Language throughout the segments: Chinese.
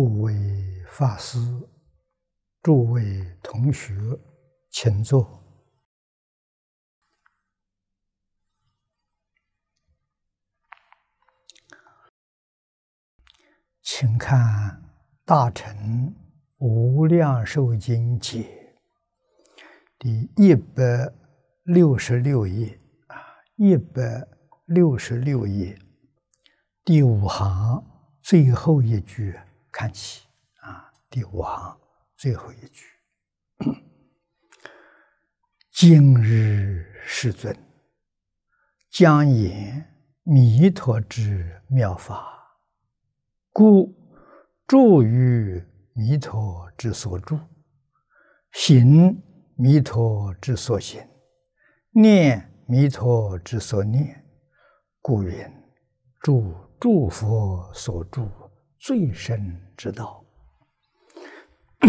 诸位法师，诸位同学，请坐。请看《大乘无量寿经》解，第一百六十六页啊，一百六十六页，第五行最后一句。看起啊，第五行最后一句：“ 今日世尊将演弥陀之妙法，故住于弥陀之所住，行弥陀之所行，念弥陀之所念，故云住诸佛所住。”最深之道，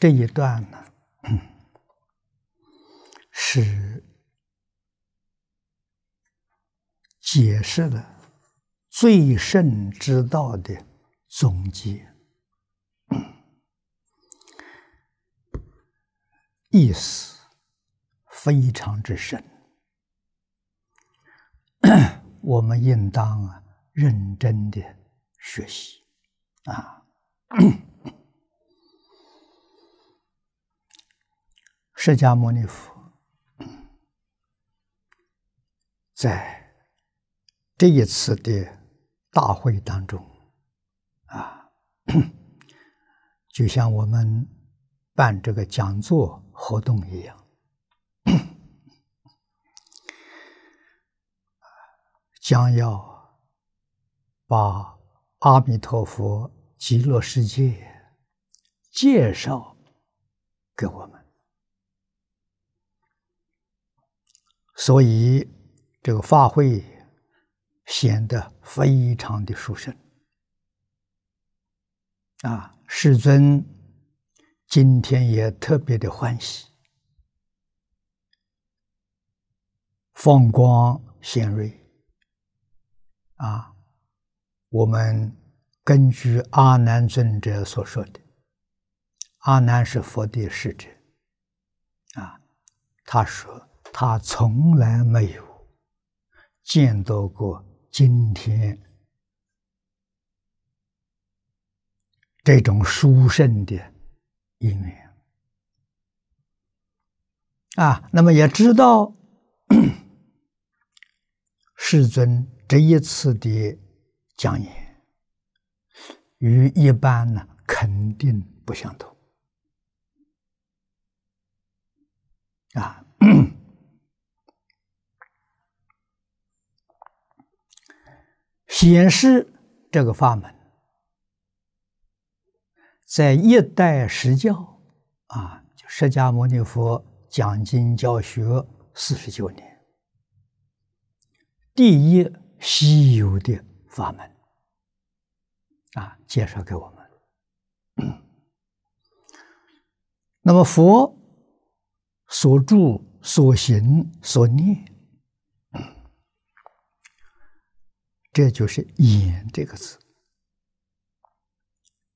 这一段呢，是解释了最胜之道的总结 意思。非常之深，我们应当认真的学习啊！释迦牟尼佛在这一次的大会当中啊，就像我们办这个讲座活动一样。将要把阿弥陀佛极乐世界介绍给我们，所以这个法会显得非常的殊胜啊！世尊今天也特别的欢喜，放光显瑞。啊，我们根据阿难尊者所说的，阿难是佛的使者，啊，他说他从来没有见到过今天这种殊胜的因缘，啊，那么也知道 世尊。这一次的讲演与一般呢肯定不相同啊！显示这个法门在一代时教啊，就释迦牟尼佛讲经教学四十九年，第一。西游的法门啊，介绍给我们。那么佛所住、所行、所念，这就是演这个字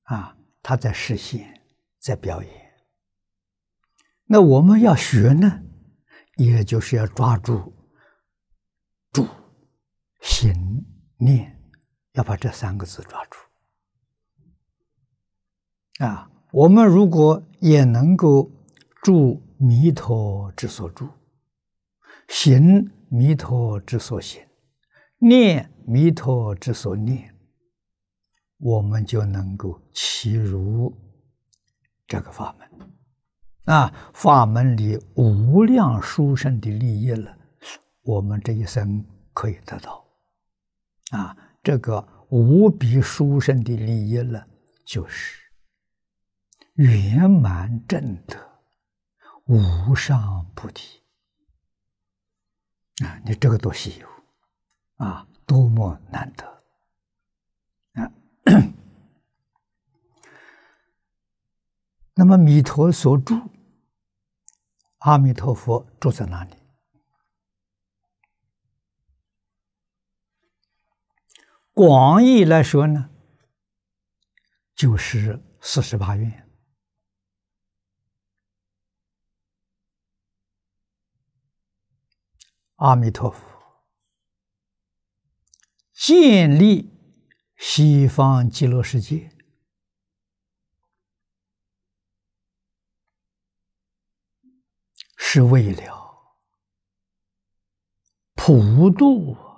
啊，他在实现，在表演。那我们要学呢，也就是要抓住住。行念要把这三个字抓住啊！我们如果也能够住弥陀之所住，行弥陀之所行，念弥陀之所念，我们就能够其如这个法门啊！法门里无量殊胜的利益了，我们这一生可以得到。啊，这个无比殊胜的利益呢，就是圆满正德无上菩提啊！你这个多稀有啊，多么难得啊！那么，弥陀所住，阿弥陀佛住在哪里？广义来说呢，就是四十八愿，阿弥陀佛建立西方极乐世界，是为了普度。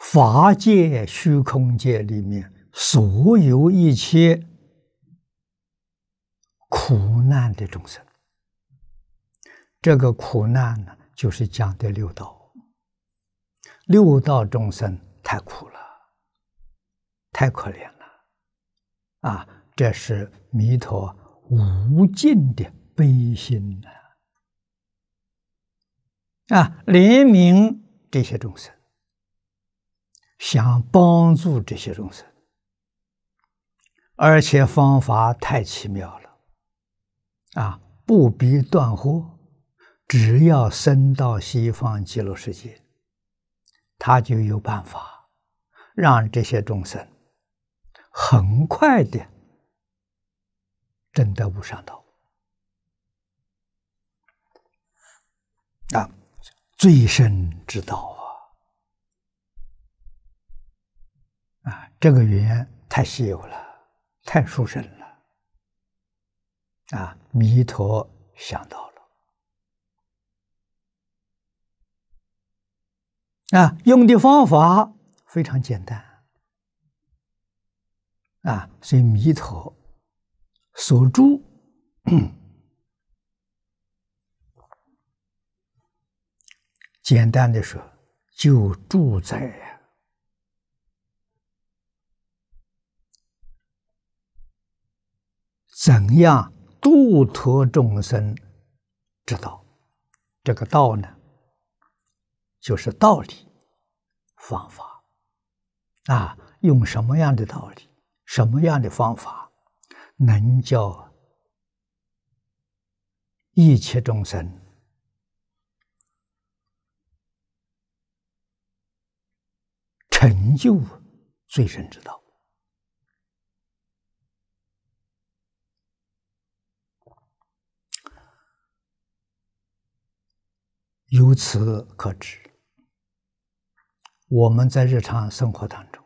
法界虚空界里面，所有一切苦难的众生，这个苦难呢，就是讲的六道，六道众生太苦了，太可怜了，啊，这是弥陀无尽的悲心呐，啊，怜悯这些众生。想帮助这些众生，而且方法太奇妙了，啊！不必断火，只要生到西方极乐世界，他就有办法让这些众生很快的证得无上道，啊，最深之道。这个缘太稀有了，太殊胜了，啊！弥陀想到了，啊，用的方法非常简单，啊，所以弥陀所住，简单的说，就住在。怎样度脱众生之道？这个道呢，就是道理、方法啊！用什么样的道理、什么样的方法，能叫一切众生成就最深之道？由此可知，我们在日常生活当中，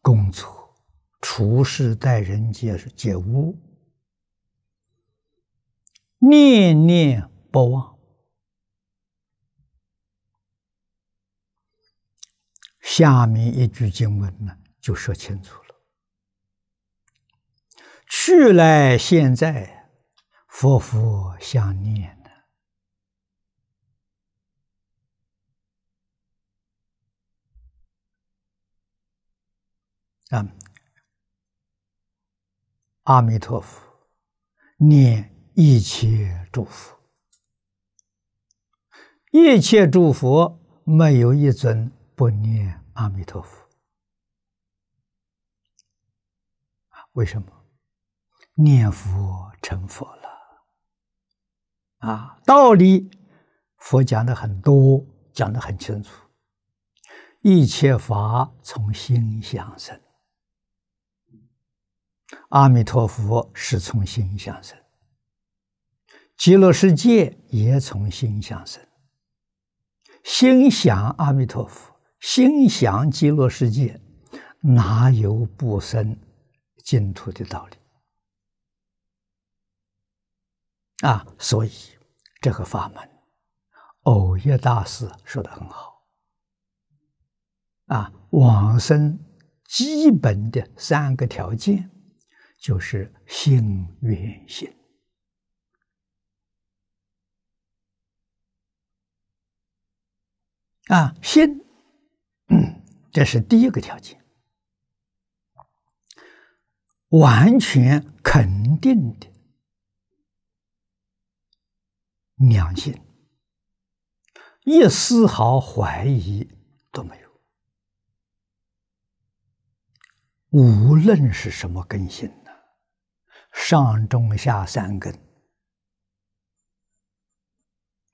工作、处事、待人接接物，念念不忘。下面一句经文呢，就说清楚了：去来现在，佛佛想念。啊！阿弥陀佛，念一切诸佛，一切诸佛没有一尊不念阿弥陀佛。为什么？念佛成佛了。啊，道理佛讲的很多，讲的很清楚。一切法从心想生。阿弥陀佛是从心相生，极乐世界也从心相生。心想阿弥陀佛，心想极乐世界，哪有不生净土的道理？啊，所以这个法门，偶耶大师说的很好。啊，往生基本的三个条件。就是性原心啊，心，这是第一个条件，完全肯定的良心，一丝毫怀疑都没有，无论是什么根性呢？上中下三根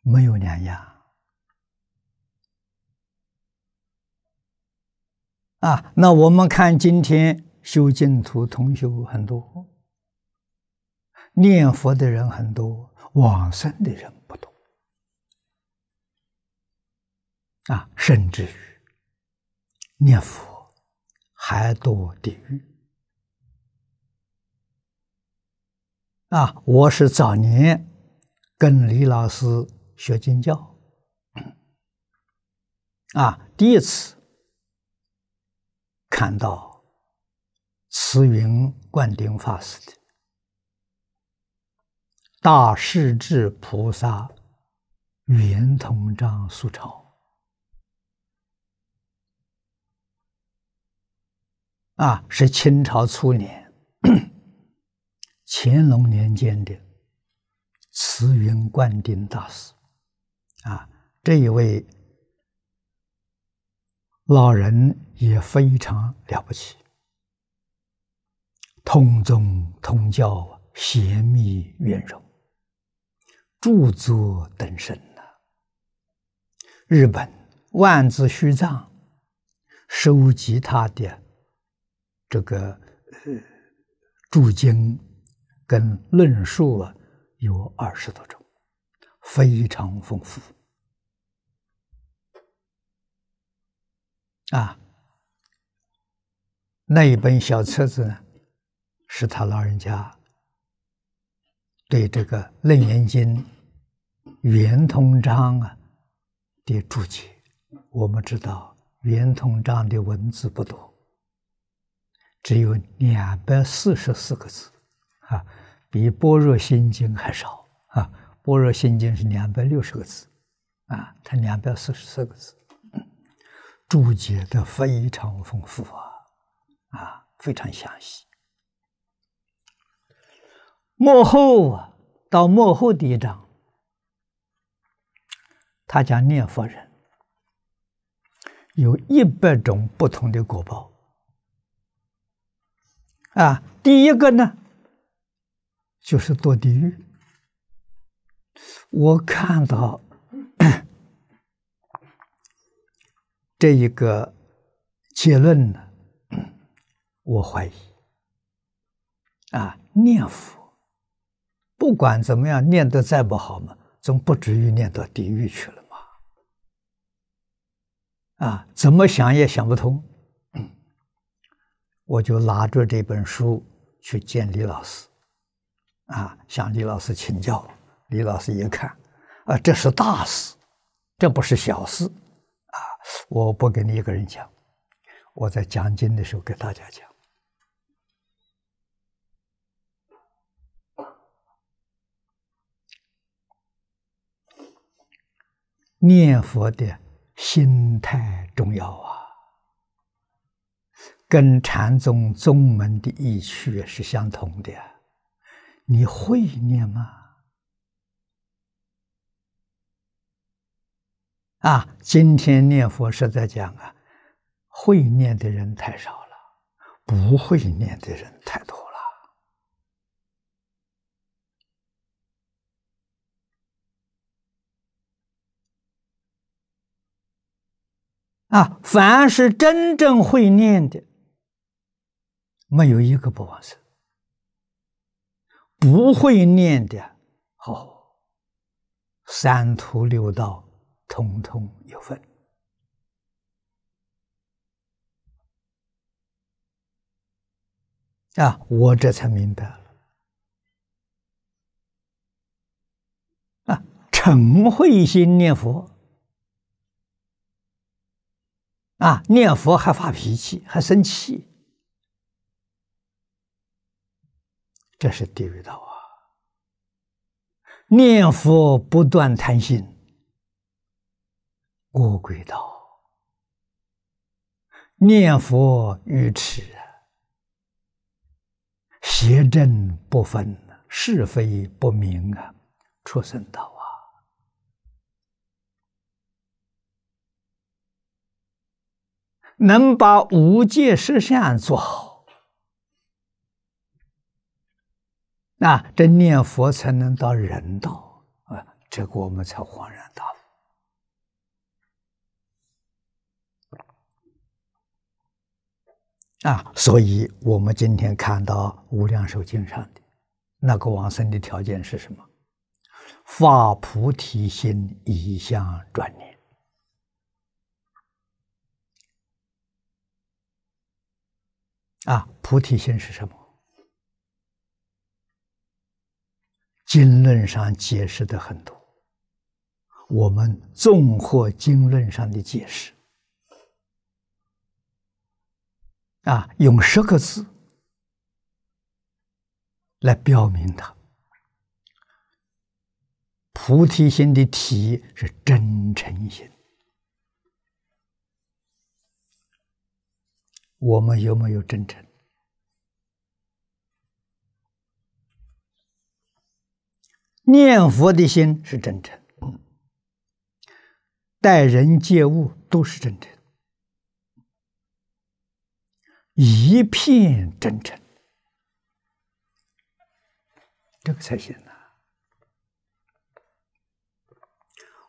没有两样啊！那我们看今天修净土同修很多，念佛的人很多，往生的人不多啊，甚至于念佛还多地狱。啊，我是早年跟李老师学经教，啊，第一次看到慈云灌顶法师的《大势至菩萨圆通章》素潮。啊，是清朝初年。乾隆年间的慈云灌顶大师，啊，这一位老人也非常了不起，通宗通教，贤密圆融，著作等身呐。日本万字书藏收集他的这个注经。跟论述啊有二十多种，非常丰富。啊，那一本小册子呢，是他老人家对这个《楞严经》圆通章啊的注解。我们知道，圆通章的文字不多，只有两百四十四个字。啊，比《般若心经》还少啊，《般若心经》是两百六十个字，啊，它两百四十四个字，注解的非常丰富啊，啊，非常详细。幕后啊，到幕后第一章，他讲念佛人有一百种不同的果报啊，第一个呢。就是堕地狱。我看到 这一个结论呢，我怀疑啊，念佛不管怎么样，念得再不好嘛，总不至于念到地狱去了嘛。啊，怎么想也想不通，我就拿着这本书去见李老师。啊，向李老师请教。李老师一看，啊，这是大事，这不是小事，啊，我不跟你一个人讲，我在讲经的时候给大家讲。念佛的心态重要啊，跟禅宗宗门的义趣是相同的。你会念吗？啊，今天念佛是在讲啊，会念的人太少了，不会念的人太多了。啊，凡是真正会念的，没有一个不往生。不会念的，好，三途六道通通有份。啊，我这才明白了。啊，诚心念佛，啊，念佛还发脾气，还生气。这是地狱道啊！念佛不断贪心，魔鬼道；念佛愚痴，邪正不分，是非不明啊！畜生道啊！能把无界十相做好。啊，这念佛才能到人道啊！这个我们才恍然大悟啊！所以，我们今天看到《无量寿经》上的那个往生的条件是什么？发菩提心，一向专念啊！菩提心是什么？经论上解释的很多，我们综合经论上的解释，啊，用十个字来标明它：菩提心的体是真诚心。我们有没有真诚？念佛的心是真诚，待人接物都是真诚，一片真诚，这个才行啊！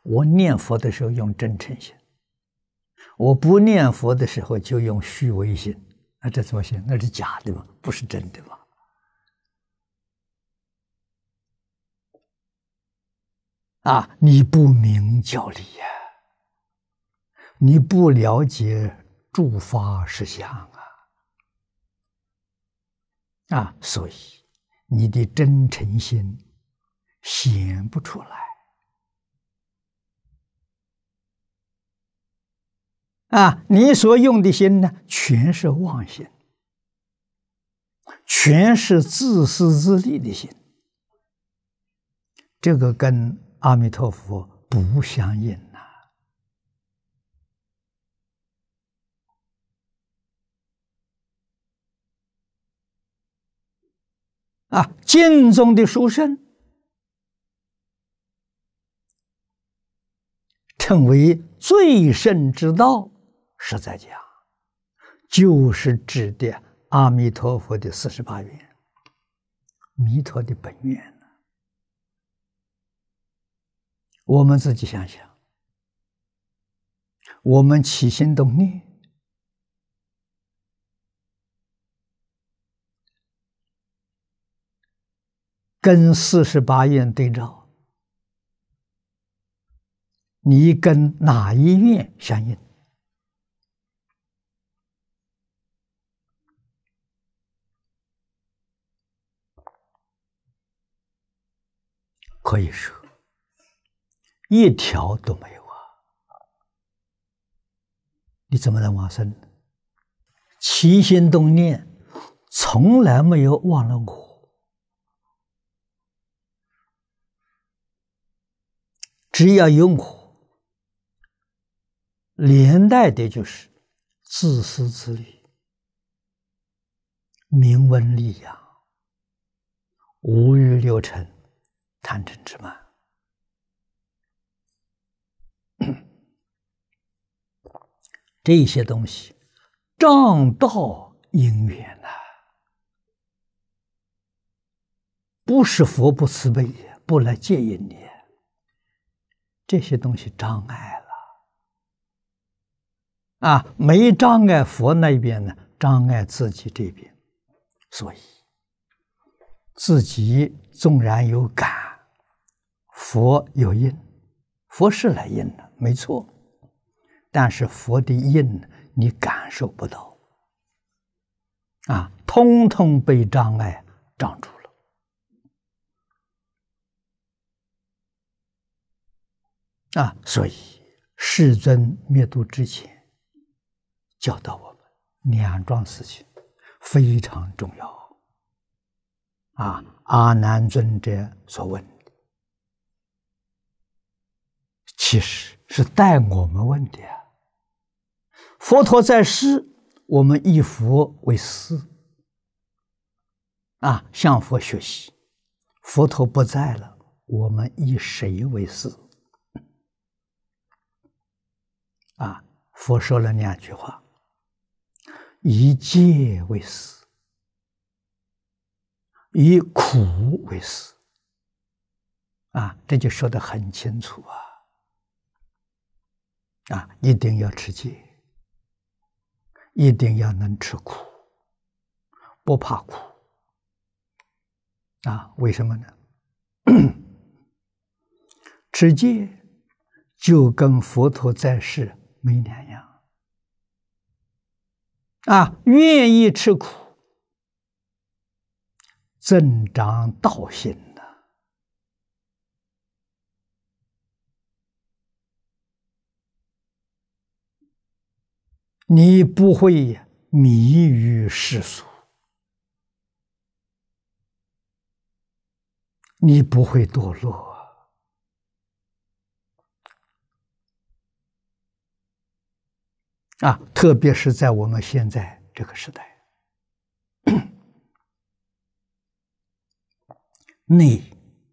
我念佛的时候用真诚心，我不念佛的时候就用虚伪心。那这怎么行？那是假的嘛，不是真的嘛？啊！你不明教理呀，你不了解诸法实相啊！啊，所以你的真诚心显不出来。啊，你所用的心呢，全是妄心，全是自私自利的心，这个根。阿弥陀佛不相应呐！啊，净宗的书生称为最圣之道，是在讲，就是指的阿弥陀佛的四十八愿，弥陀的本愿。我们自己想想，我们起心动念，跟四十八愿对照，你跟哪一愿相应？可以说。一条都没有啊！你怎么能往生？起心动念从来没有忘了我，只要有我，连带的就是自私自利、名闻利养、五欲六尘、贪嗔痴慢。这些东西正道因缘了，不是佛不慈悲，不来接引你。这些东西障碍了，啊，没障碍佛那边呢，障碍自己这边，所以自己纵然有感，佛有因，佛是来因的，没错。但是佛的印你感受不到，啊，通通被障碍障住了，啊，所以世尊灭度之前教导我们两桩事情非常重要，啊，阿难尊者所问其实是带我们问的啊。佛陀在世，我们以佛为师，啊，向佛学习。佛陀不在了，我们以谁为师？啊，佛说了两句话：以戒为师，以苦为师。啊，这就说的很清楚啊，啊，一定要持戒。一定要能吃苦，不怕苦啊！为什么呢？直戒就跟佛陀在世没两样啊！愿意吃苦，增长道心。你不会迷于世俗，你不会堕落啊！特别是在我们现在这个时代，内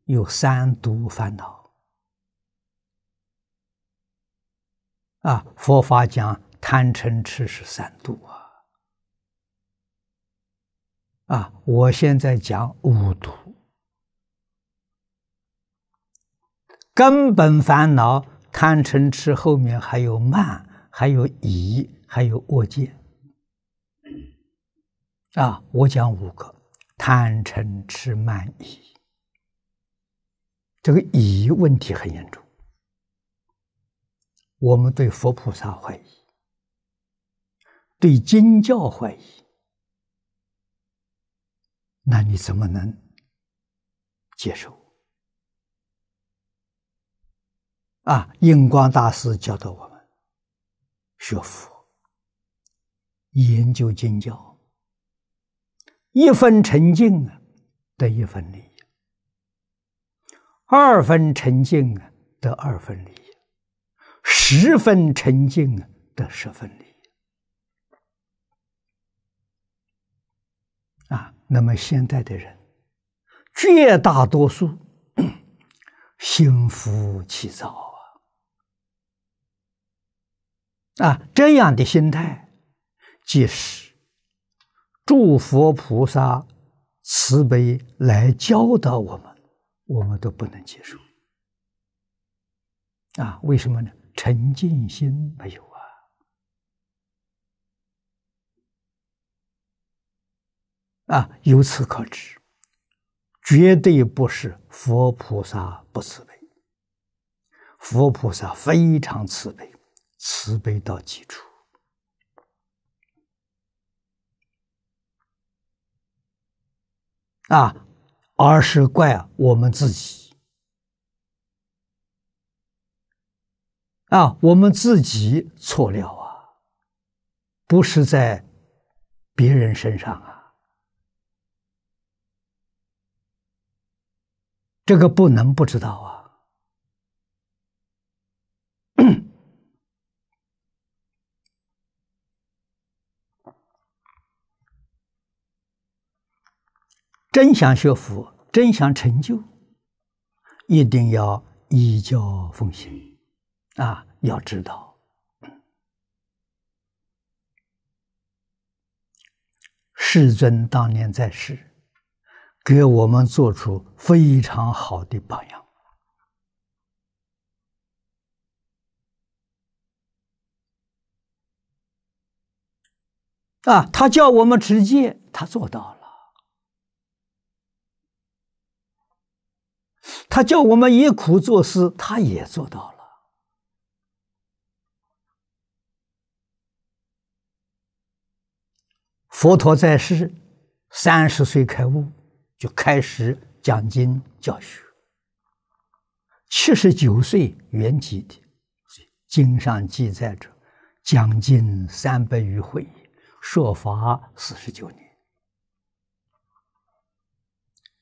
有三毒烦恼啊，佛法讲。贪嗔痴是三毒啊！啊，我现在讲五毒，根本烦恼贪嗔痴后面还有慢，还有疑，还有恶见。啊，我讲五个：贪嗔痴慢疑。这个疑问题很严重，我们对佛菩萨怀疑。对经教怀疑，那你怎么能接受？啊，印光大师教导我们学佛、研究经教，一分沉静啊，得一分利益；二分沉静啊，得二分利益；十分沉静啊，得十分利益。那么现在的人，绝大多数 心浮气躁啊！啊，这样的心态，即使诸佛菩萨慈悲来教导我们，我们都不能接受。啊，为什么呢？沉静心没有。啊，由此可知，绝对不是佛菩萨不慈悲，佛菩萨非常慈悲，慈悲到极处。啊，而是怪我们自己。啊，我们自己错了啊，不是在别人身上啊。这个不能不知道啊！真想学佛，真想成就，一定要依教奉行啊！要知道，世尊当年在世。给我们做出非常好的榜样啊！他叫我们持戒，他做到了；他叫我们以苦作思，他也做到了。佛陀在世三十岁开悟。就开始讲经教学。七十九岁圆寂的，经上记载着，讲经三百余回，说法四十九年。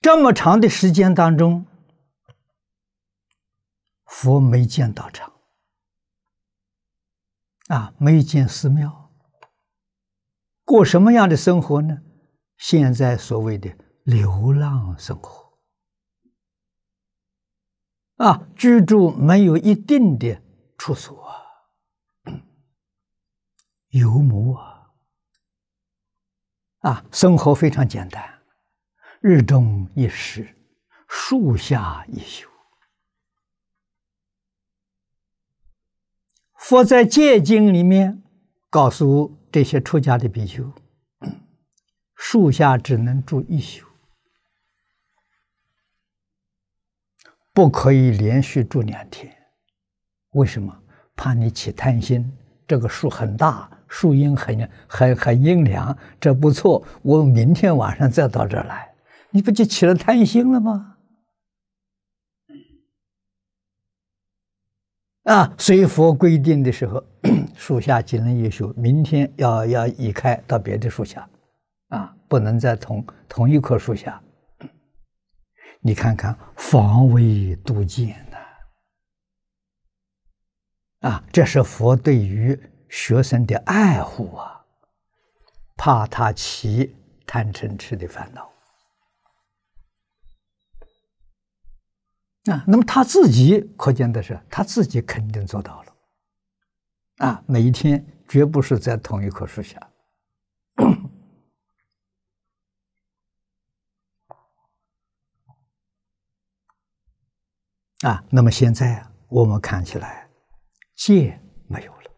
这么长的时间当中，佛没见道场，啊，没见寺庙，过什么样的生活呢？现在所谓的。流浪生活啊，居住没有一定的处所，游牧啊，啊，生活非常简单，日中一时，树下一宿。佛在戒经里面告诉这些出家的比丘，树下只能住一宿。不可以连续住两天，为什么？怕你起贪心。这个树很大，树荫很很很阴凉，这不错。我明天晚上再到这儿来，你不就起了贪心了吗？啊，所以佛规定的时候，树下只能一宿，明天要要移开到别的树下，啊，不能在同同一棵树下。你看看，防微杜渐呐！啊，这是佛对于学生的爱护啊，怕他起贪嗔痴的烦恼。啊，那么他自己可见的是，他自己肯定做到了。啊，每一天绝不是在同一棵树下。啊，那么现在我们看起来，戒没有了，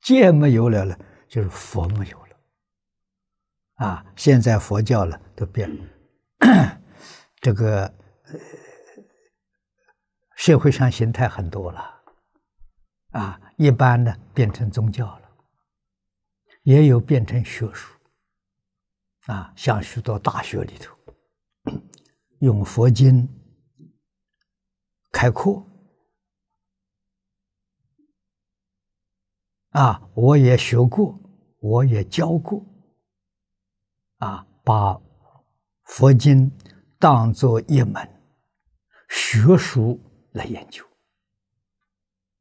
戒没有了呢，就是佛没有了。啊，现在佛教了都变了，这个呃社会上形态很多了，啊，一般的变成宗教了，也有变成学术，啊，像许多大学里头用佛经。开阔啊！我也学过，我也教过啊！把佛经当作一门学术来研究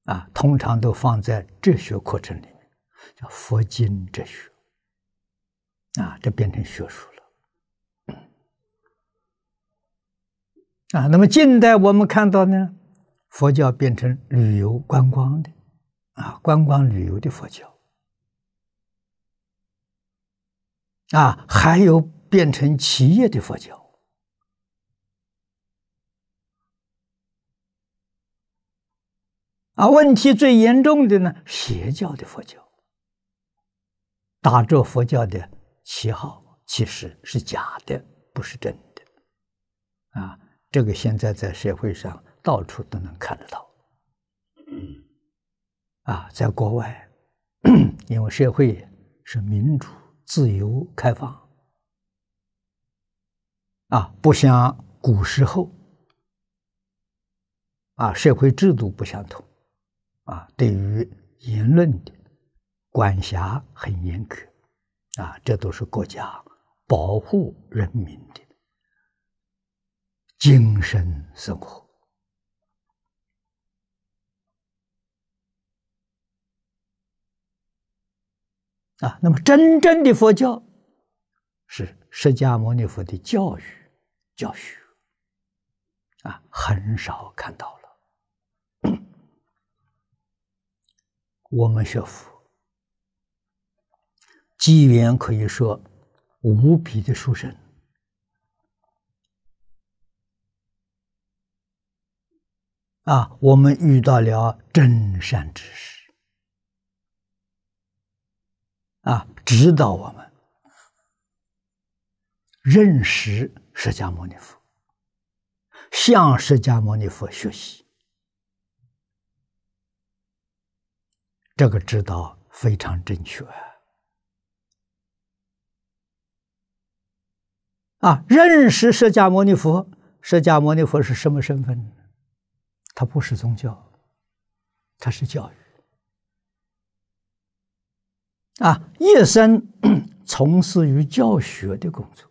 啊，通常都放在哲学课程里面，叫佛经哲学啊，这变成学术了。啊，那么近代我们看到呢，佛教变成旅游观光的，啊，观光旅游的佛教，啊，还有变成企业的佛教，啊，问题最严重的呢，邪教的佛教，打着佛教的旗号，其实是假的，不是真的，啊。这个现在在社会上到处都能看得到，啊，在国外，因为社会是民主、自由、开放，啊，不像古时候，啊，社会制度不相同，啊，对于言论的管辖很严格，啊，这都是国家保护人民的。精神生活啊，那么真正的佛教是释迦牟尼佛的教育，教学啊，很少看到了。我们学佛机缘可以说无比的殊胜。啊，我们遇到了真善知识，啊，指导我们认识释迦牟尼佛，向释迦牟尼佛学习，这个指导非常正确。啊，认识释迦牟尼佛，释迦牟尼佛是什么身份？它不是宗教，它是教育啊！一生 从事于教学的工作。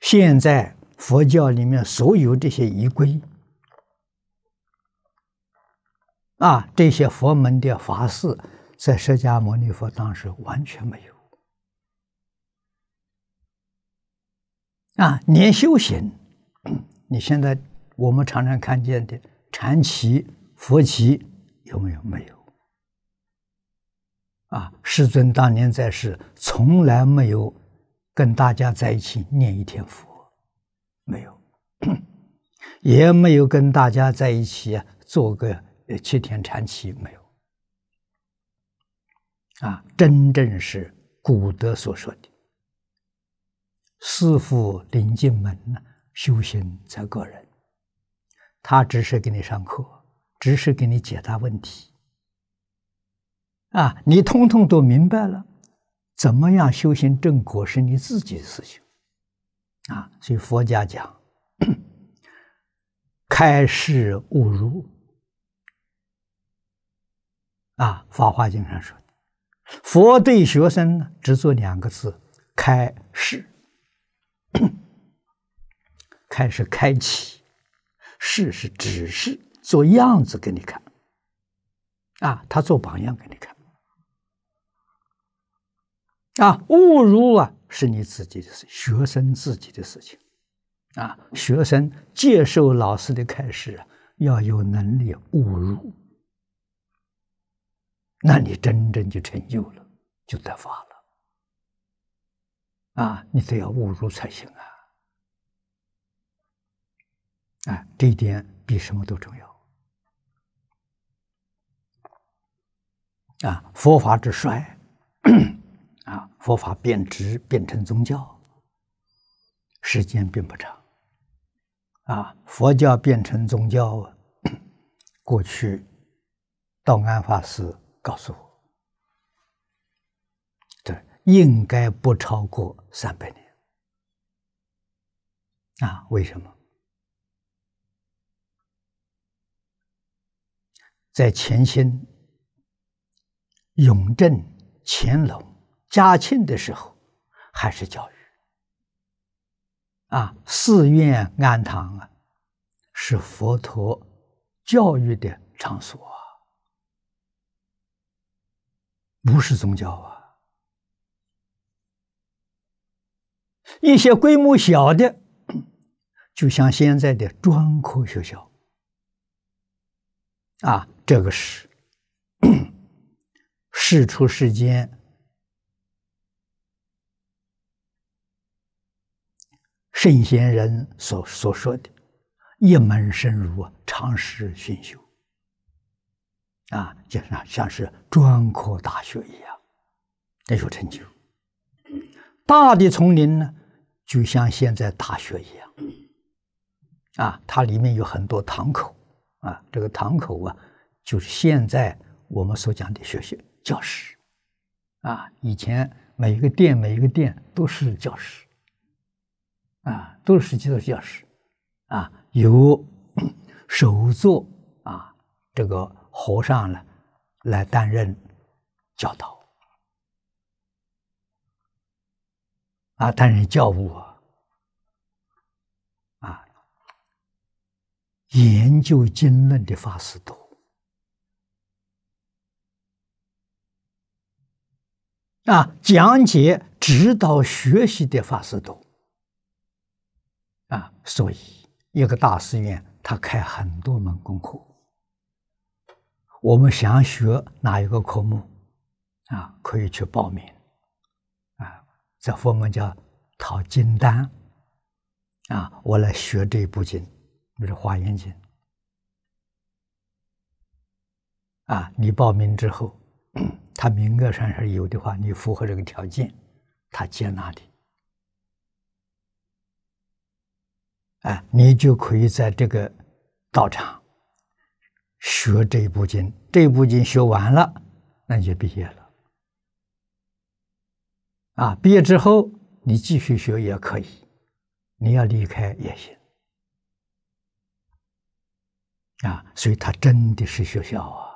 现在佛教里面所有这些仪规啊，这些佛门的法事，在释迦牟尼佛当时完全没有啊，年修行。你现在我们常常看见的禅七、佛七，有没有？没有。啊，师尊当年在世，从来没有跟大家在一起念一天佛，没有；也没有跟大家在一起做个七天禅七，没有。啊，真正是古德所说的“师父临进门”呢。修行在个人，他只是给你上课，只是给你解答问题，啊，你通通都明白了，怎么样修行正果是你自己的事情，啊，所以佛家讲 开示悟入，啊，《法华经》上说，佛对学生只做两个字：开示。开始开启，事是只是做样子给你看，啊，他做榜样给你看，啊，误入啊是你自己的事，学生自己的事情，啊，学生接受老师的开始要有能力误入，那你真正就成就了，就得法了，啊，你得要误入才行啊。啊，这一点比什么都重要。啊，佛法之衰，啊，佛法变质变成宗教，时间并不长。啊，佛教变成宗教，过去道安法师告诉我，对，应该不超过三百年。啊，为什么？在前清、雍正、乾隆、嘉庆的时候，还是教育啊，寺院庵堂啊，是佛陀教育的场所不是宗教啊。一些规模小的，就像现在的专科学校。啊，这个是事出世间圣贤人所所说的“一门深入，长时熏修”。啊，就是啊，像是专科大学一样得有成就。大的丛林呢，就像现在大学一样，啊，它里面有很多堂口。啊，这个堂口啊，就是现在我们所讲的学校教师，啊，以前每一个店每一个店都是教师，啊，都是实际的教师，啊，由首座啊这个和尚呢来担任教导，啊，担任教务。研究经论的法师多啊，讲解指导学习的法师多啊，所以一个大寺院他开很多门功课。我们想学哪一个科目啊，可以去报名啊。在佛门叫讨经单啊，我来学这部经。就是《华严经》啊，你报名之后，他名额上是有的话，你符合这个条件，他接纳你，哎，你就可以在这个道场学这部经。这部经学完了，那你就毕业了。啊，毕业之后你继续学也可以，你要离开也行。啊，所以它真的是学校啊，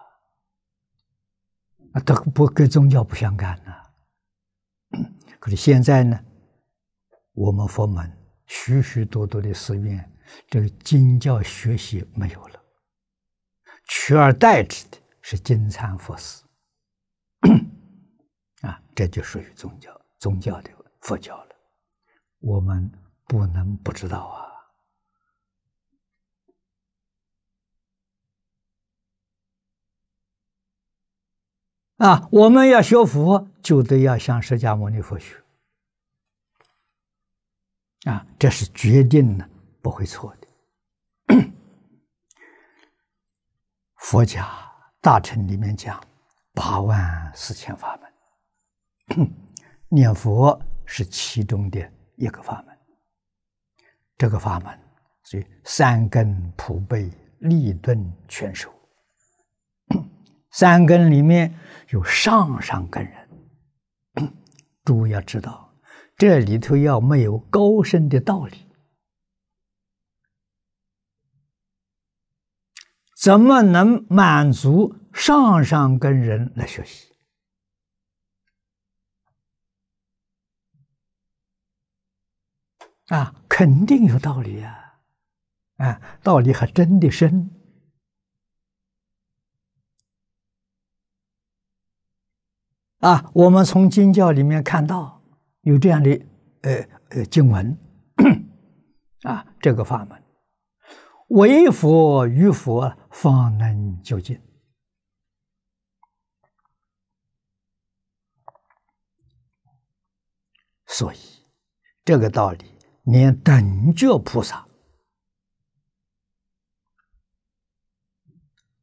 啊，它不跟宗教不相干呐。可是现在呢，我们佛门许许多多的寺院，这个经教学习没有了，取而代之的是金蚕佛寺，啊，这就属于宗教，宗教的佛教了，我们不能不知道啊。啊，我们要学佛，就得要向释迦牟尼佛学。啊，这是决定呢，不会错的。佛家大乘里面讲八万四千法门，念佛是其中的一个法门。这个法门所以三根普被，立顿全收。三根里面有上上根人，诸位要知道，这里头要没有高深的道理，怎么能满足上上根人来学习？啊，肯定有道理啊！啊，道理还真的深。啊，我们从经教里面看到有这样的呃呃经文，啊，这个法门，为佛与佛方能究竟。所以这个道理，连等觉菩萨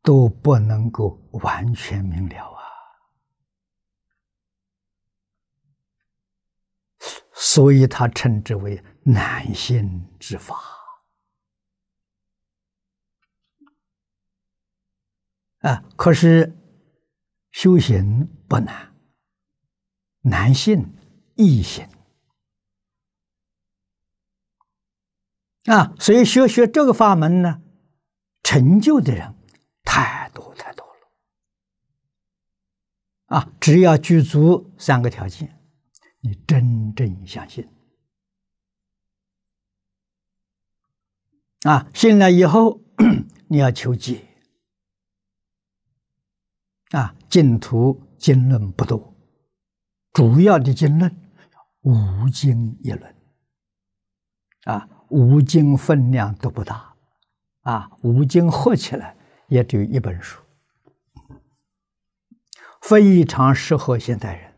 都不能够完全明了。所以，他称之为难信之法啊。可是，修行不难，难信易行啊。所以，学学这个法门呢，成就的人太多太多了啊。只要具足三个条件。你真正相信啊？信了以后，你要求解啊？净土经论不多，主要的经论《五经一论》啊，五经分量都不大啊，五经合起来也只有一本书，非常适合现代人。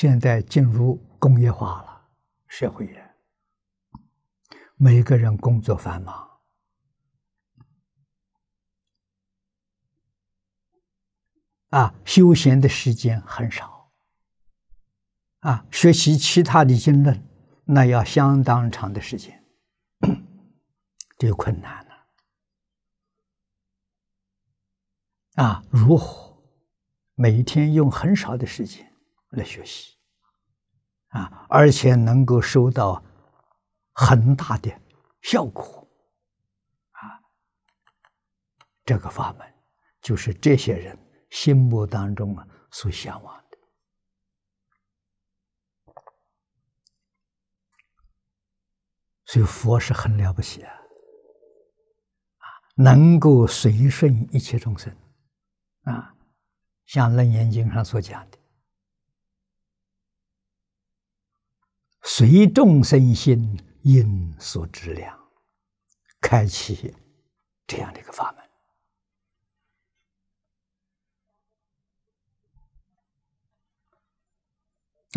现在进入工业化了，社会也，每个人工作繁忙，啊，休闲的时间很少，啊，学习其他的经论，那要相当长的时间，这困难了，啊，如何每天用很少的时间？来学习啊，而且能够收到很大的效果啊！这个法门就是这些人心目当中啊所向往的，所以佛是很了不起啊！啊，能够随顺一切众生啊，像《楞严经》上所讲的。随众生心，应所知量，开启这样的一个法门。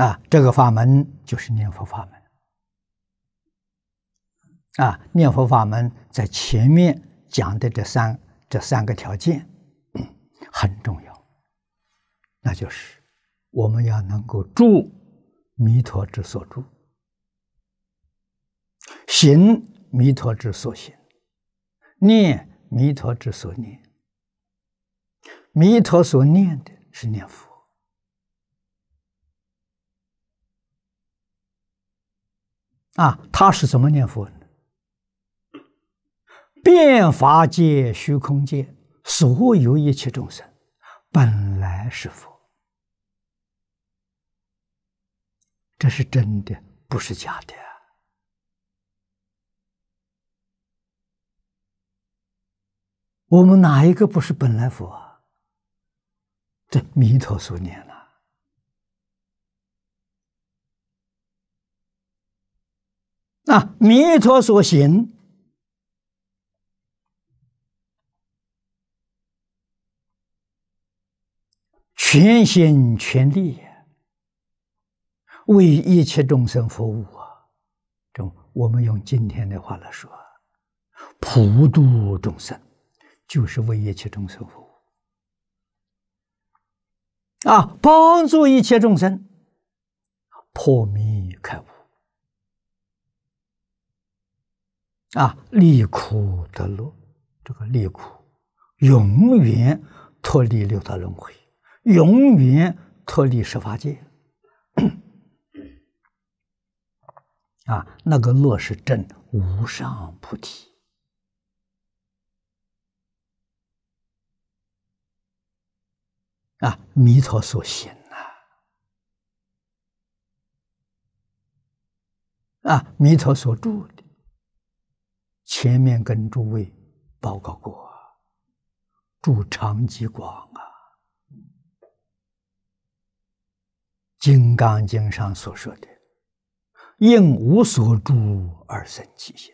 啊，这个法门就是念佛法门。啊，念佛法门在前面讲的这三这三个条件很重要，那就是我们要能够住弥陀之所住。行弥陀之所行，念弥陀之所念，弥陀所念的是念佛。啊，他是怎么念佛的？变法界、虚空界，所有一切众生本来是佛，这是真的，不是假的。我们哪一个不是本来佛啊？这弥陀所念呐，那弥陀所行，全心全力为一切众生服务啊！这我们用今天的话来说，普度众生。就是为一切众生服务啊！帮助一切众生破迷开悟啊！离苦得乐，这个离苦永远脱离六道轮回，永远脱离十八界啊！那个乐是真无上菩提。啊，弥陀所行呐，啊，弥陀所住的，前面跟诸位报告过，住长及广啊，《金刚经》上所说的，应无所住而生其心，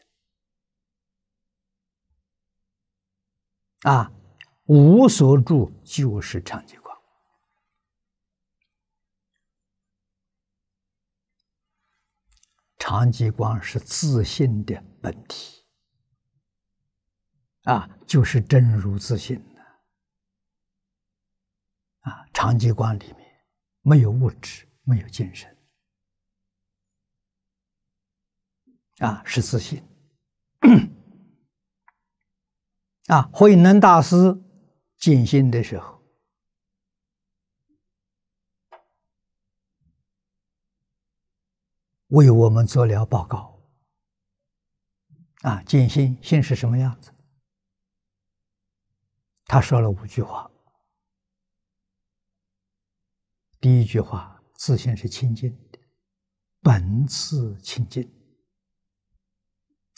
啊，无所住就是常及广。常寂光是自信的本体，啊，就是真如自信啊，常寂光里面没有物质，没有精神，啊，是自信，啊，慧能大师尽心的时候。为我们做了报告。啊，见性性是什么样子？他说了五句话。第一句话，自性是清净的，本自清净。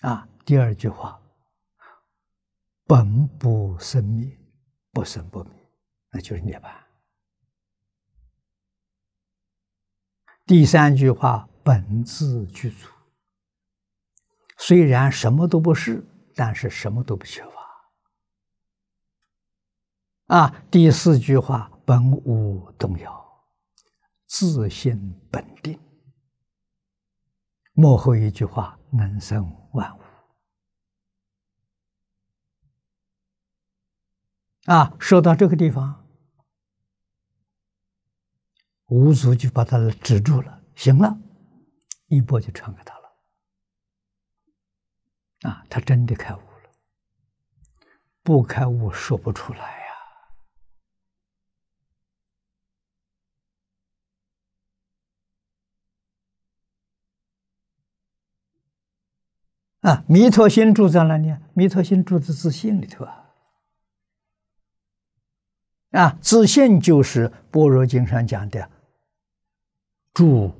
啊，第二句话，本不生灭，不生不灭，那就是涅槃。第三句话。本自具足，虽然什么都不是，但是什么都不缺乏。啊，第四句话，本无动摇，自信本定。幕后一句话，能生万物。啊，说到这个地方，无祖就把它止住了。行了。一波就传给他了，啊，他真的开悟了，不开悟说不出来呀。啊，弥陀心住在哪里？弥陀心住在自性里头啊。啊，自性就是《般若经》上讲的住。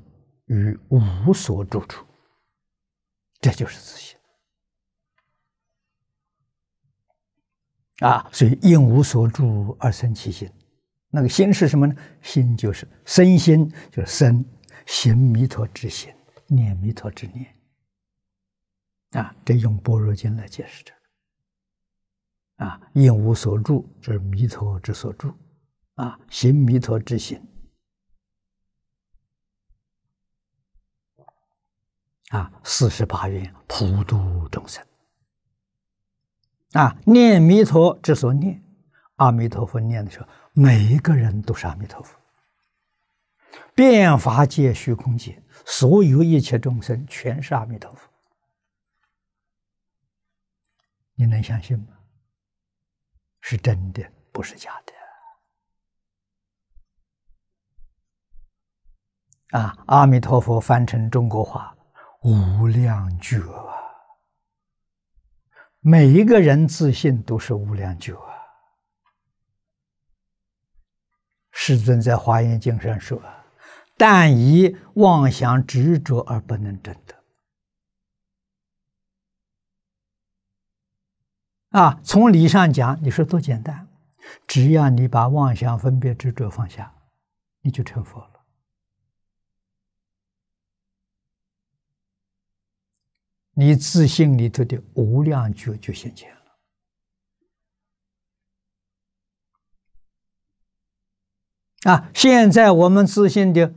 于无所住处，这就是自信。啊，所以因无所住而生其心，那个心是什么呢？心就是身心，就是身行弥陀之心，念弥陀之念。啊，这用般若经来解释这个。啊，应无所住，就是弥陀之所住。啊，行弥陀之心。啊，四十八愿普度众生。啊，念弥陀之所念，阿弥陀佛念的时候，每一个人都是阿弥陀佛。变法界虚空界，所有一切众生全是阿弥陀佛。你能相信吗？是真的，不是假的。啊，阿弥陀佛翻成中国话。无量觉啊！每一个人自信都是无量觉啊！世尊在《华严经》上说啊：“但以妄想执着而不能证得。”啊，从理上讲，你说多简单，只要你把妄想分别执着放下，你就成佛了。你自信里头的无量觉就现前了啊！现在我们自信的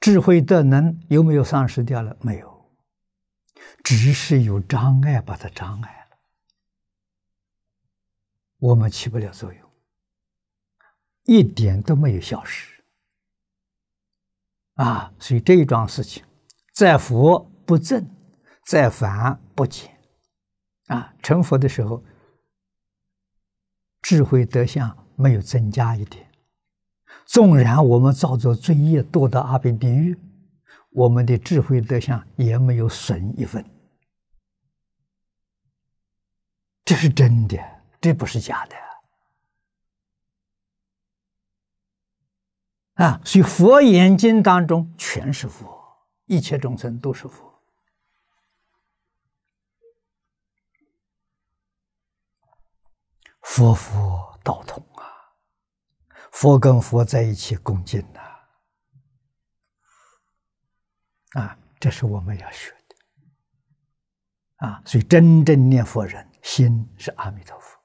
智慧德能有没有丧失掉了？没有，只是有障碍把它障碍了，我们起不了作用，一点都没有消失啊！所以这一桩事情，在佛不正。再烦不减，啊！成佛的时候，智慧德相没有增加一点；纵然我们造作罪业堕到阿鼻地狱，我们的智慧德相也没有损一分。这是真的，这不是假的。啊！所以佛眼经当中全是佛，一切众生都是佛。佛佛道同啊，佛跟佛在一起共进呐，啊，这是我们要学的啊。所以真正念佛人，心是阿弥陀佛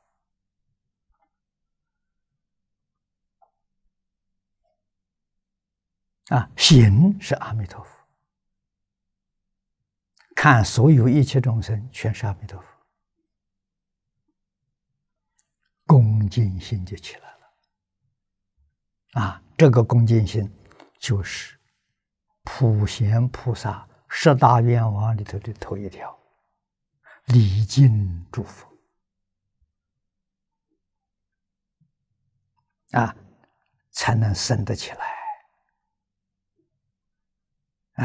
啊，行是阿弥陀佛，看所有一切众生，全是阿弥陀佛。恭敬心就起来了，啊，这个恭敬心就是普贤菩萨十大愿望里头的头一条，礼敬诸佛，啊，才能生得起来，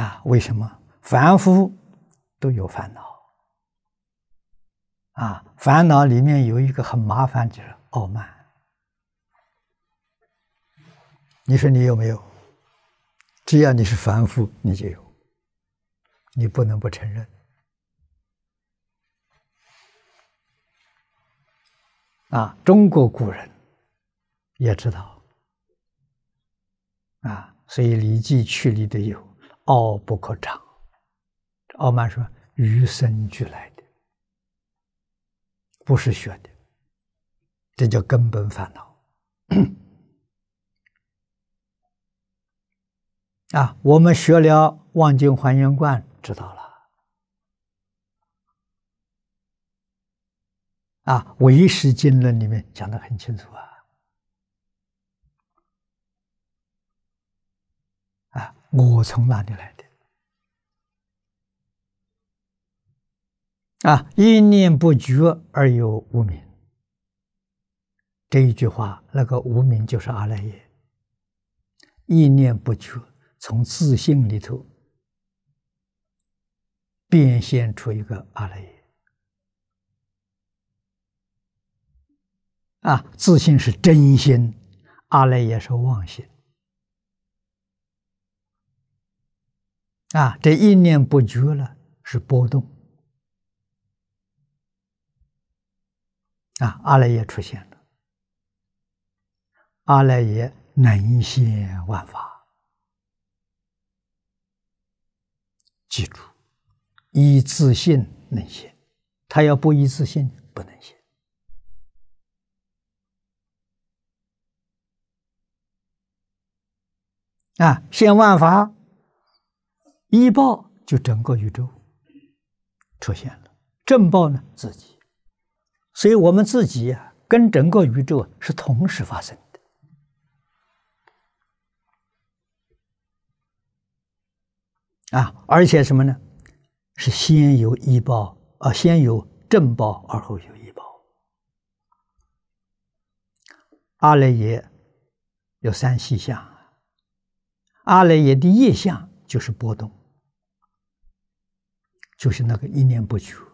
啊，为什么凡夫都有烦恼？啊，烦恼里面有一个很麻烦，就是傲慢。你说你有没有？只要你是凡夫，你就有，你不能不承认。啊，中国古人也知道。啊，所以《礼记》曲里的有“傲不可长”，傲慢说与生俱来。不是学的，这叫根本烦恼。啊，我们学了《望京还原观》，知道了。啊，《唯识经论》里面讲的很清楚啊。啊，我从哪里来的？啊，意念不绝而有无名。这一句话，那个无名就是阿赖耶，意念不绝，从自信里头变现出一个阿赖耶。啊，自信是真心，阿赖耶是妄心。啊，这意念不绝呢，是波动。啊，阿赖耶出现了。阿赖耶能现万法。记住，以自信能现，他要不以自信不能现。啊，现万法，一报就整个宇宙出现了，正报呢自己。所以我们自己跟整个宇宙是同时发生的啊！而且什么呢？是先有医报啊，先有正报，而后有医报。阿赖耶有三细相，阿赖耶的业相就是波动，就是那个一念不除，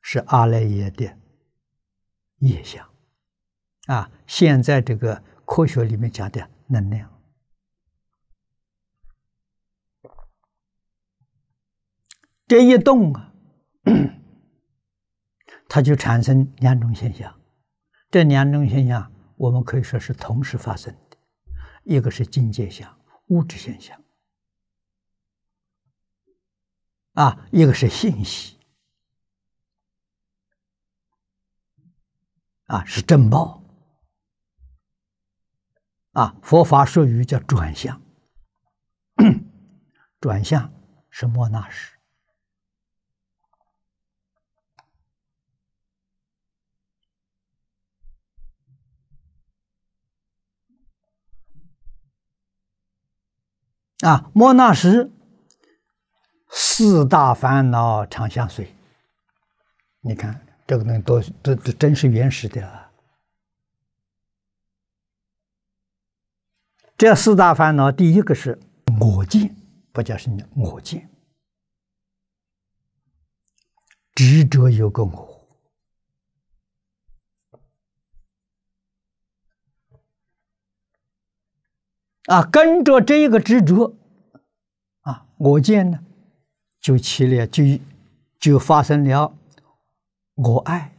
是阿赖耶的。现象啊，现在这个科学里面讲的能量，这一动啊，它就产生两种现象。这两种现象，我们可以说是同时发生的。一个是境界相，物质现象啊，一个是信息。啊，是正报。啊，佛法术语叫转向，转向是莫那什。啊，莫那什四大烦恼常相随，你看。这个东西都都都真是原始的。啊。这四大烦恼，第一个是我见，不叫什么我见，执着有个我。啊，跟着这个执着，啊，我见呢，就起了，就就发生了。我爱，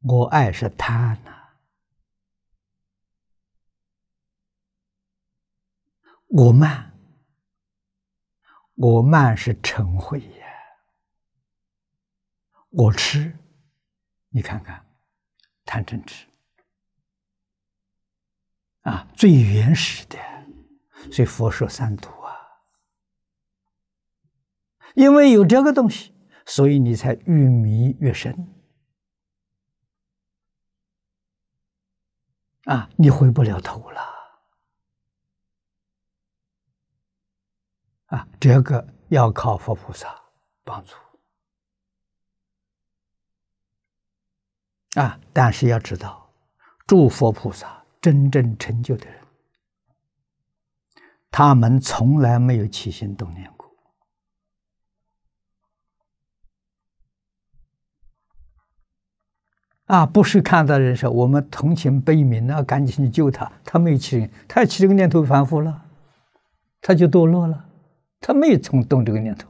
我爱是贪呐；我慢，我慢是成慧呀；我吃，你看看，贪嗔痴啊，最原始的。所以佛说三毒啊，因为有这个东西。所以你才越迷越深，啊，你回不了头了，啊，这个要靠佛菩萨帮助，啊，但是要知道，诸佛菩萨真正成就的人，他们从来没有起心动念。啊，不是看到人说我们同情悲悯啊，赶紧去救他。他没有起，他起这个念头反复了，他就堕落了。他没有从动这个念头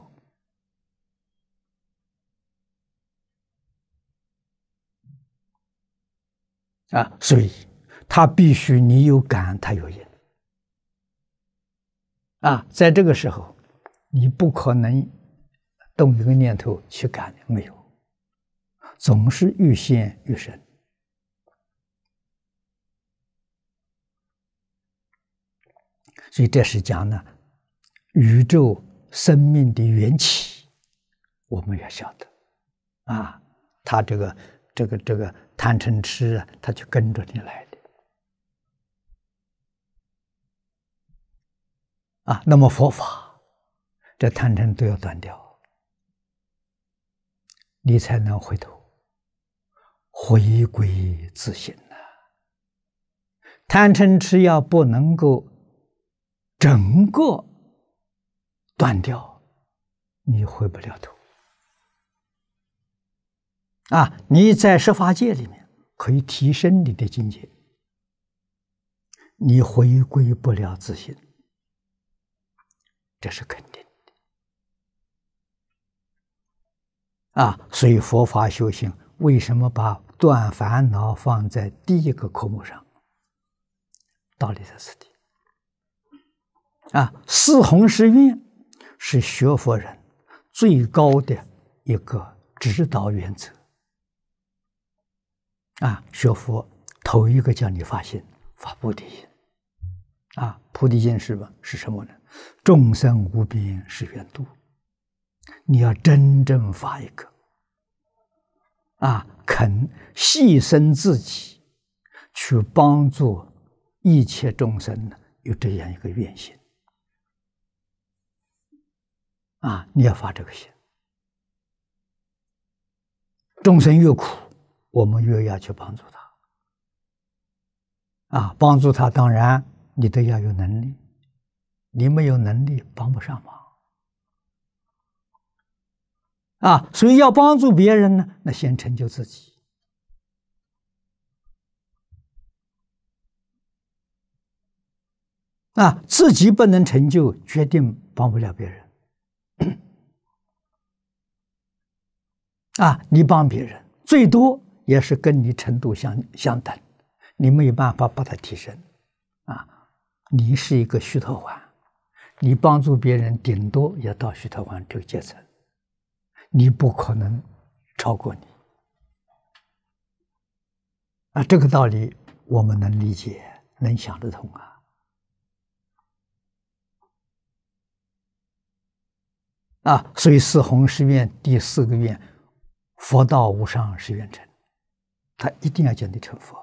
啊，所以他必须你有感，他有因。啊，在这个时候，你不可能动一个念头去感恩，没有。总是愈陷愈深，所以这是讲呢，宇宙生命的缘起，我们要晓得，啊，他这个这个这个贪嗔痴啊，他就跟着你来的，啊，那么佛法，这贪嗔都要断掉，你才能回头。回归自信呐！贪嗔痴要不能够整个断掉，你回不了头啊！你在十法界里面可以提升你的境界，你回归不了自信，这是肯定的啊！所以佛法修行为什么把？断烦恼放在第一个科目上，道理在此地。啊，四弘誓愿是学佛人最高的一个指导原则。啊，学佛头一个叫你发心发菩提心。啊，菩提心是什么？是什么呢？众生无边誓愿度。你要真正发一个。啊，肯牺牲自己去帮助一切众生呢？有这样一个愿心啊！你要发这个心。众生越苦，我们越要去帮助他。啊，帮助他当然你都要有能力，你没有能力帮不上忙。啊，所以要帮助别人呢，那先成就自己。啊，自己不能成就，决定帮不了别人。啊，你帮别人，最多也是跟你程度相相等，你没有办法把他提升。啊，你是一个虚头环，你帮助别人，顶多也到虚头环这个阶层。你不可能超过你啊！这个道理我们能理解，能想得通啊！啊，所以四弘誓愿第四个愿：佛道无上誓愿成。他一定要叫你成佛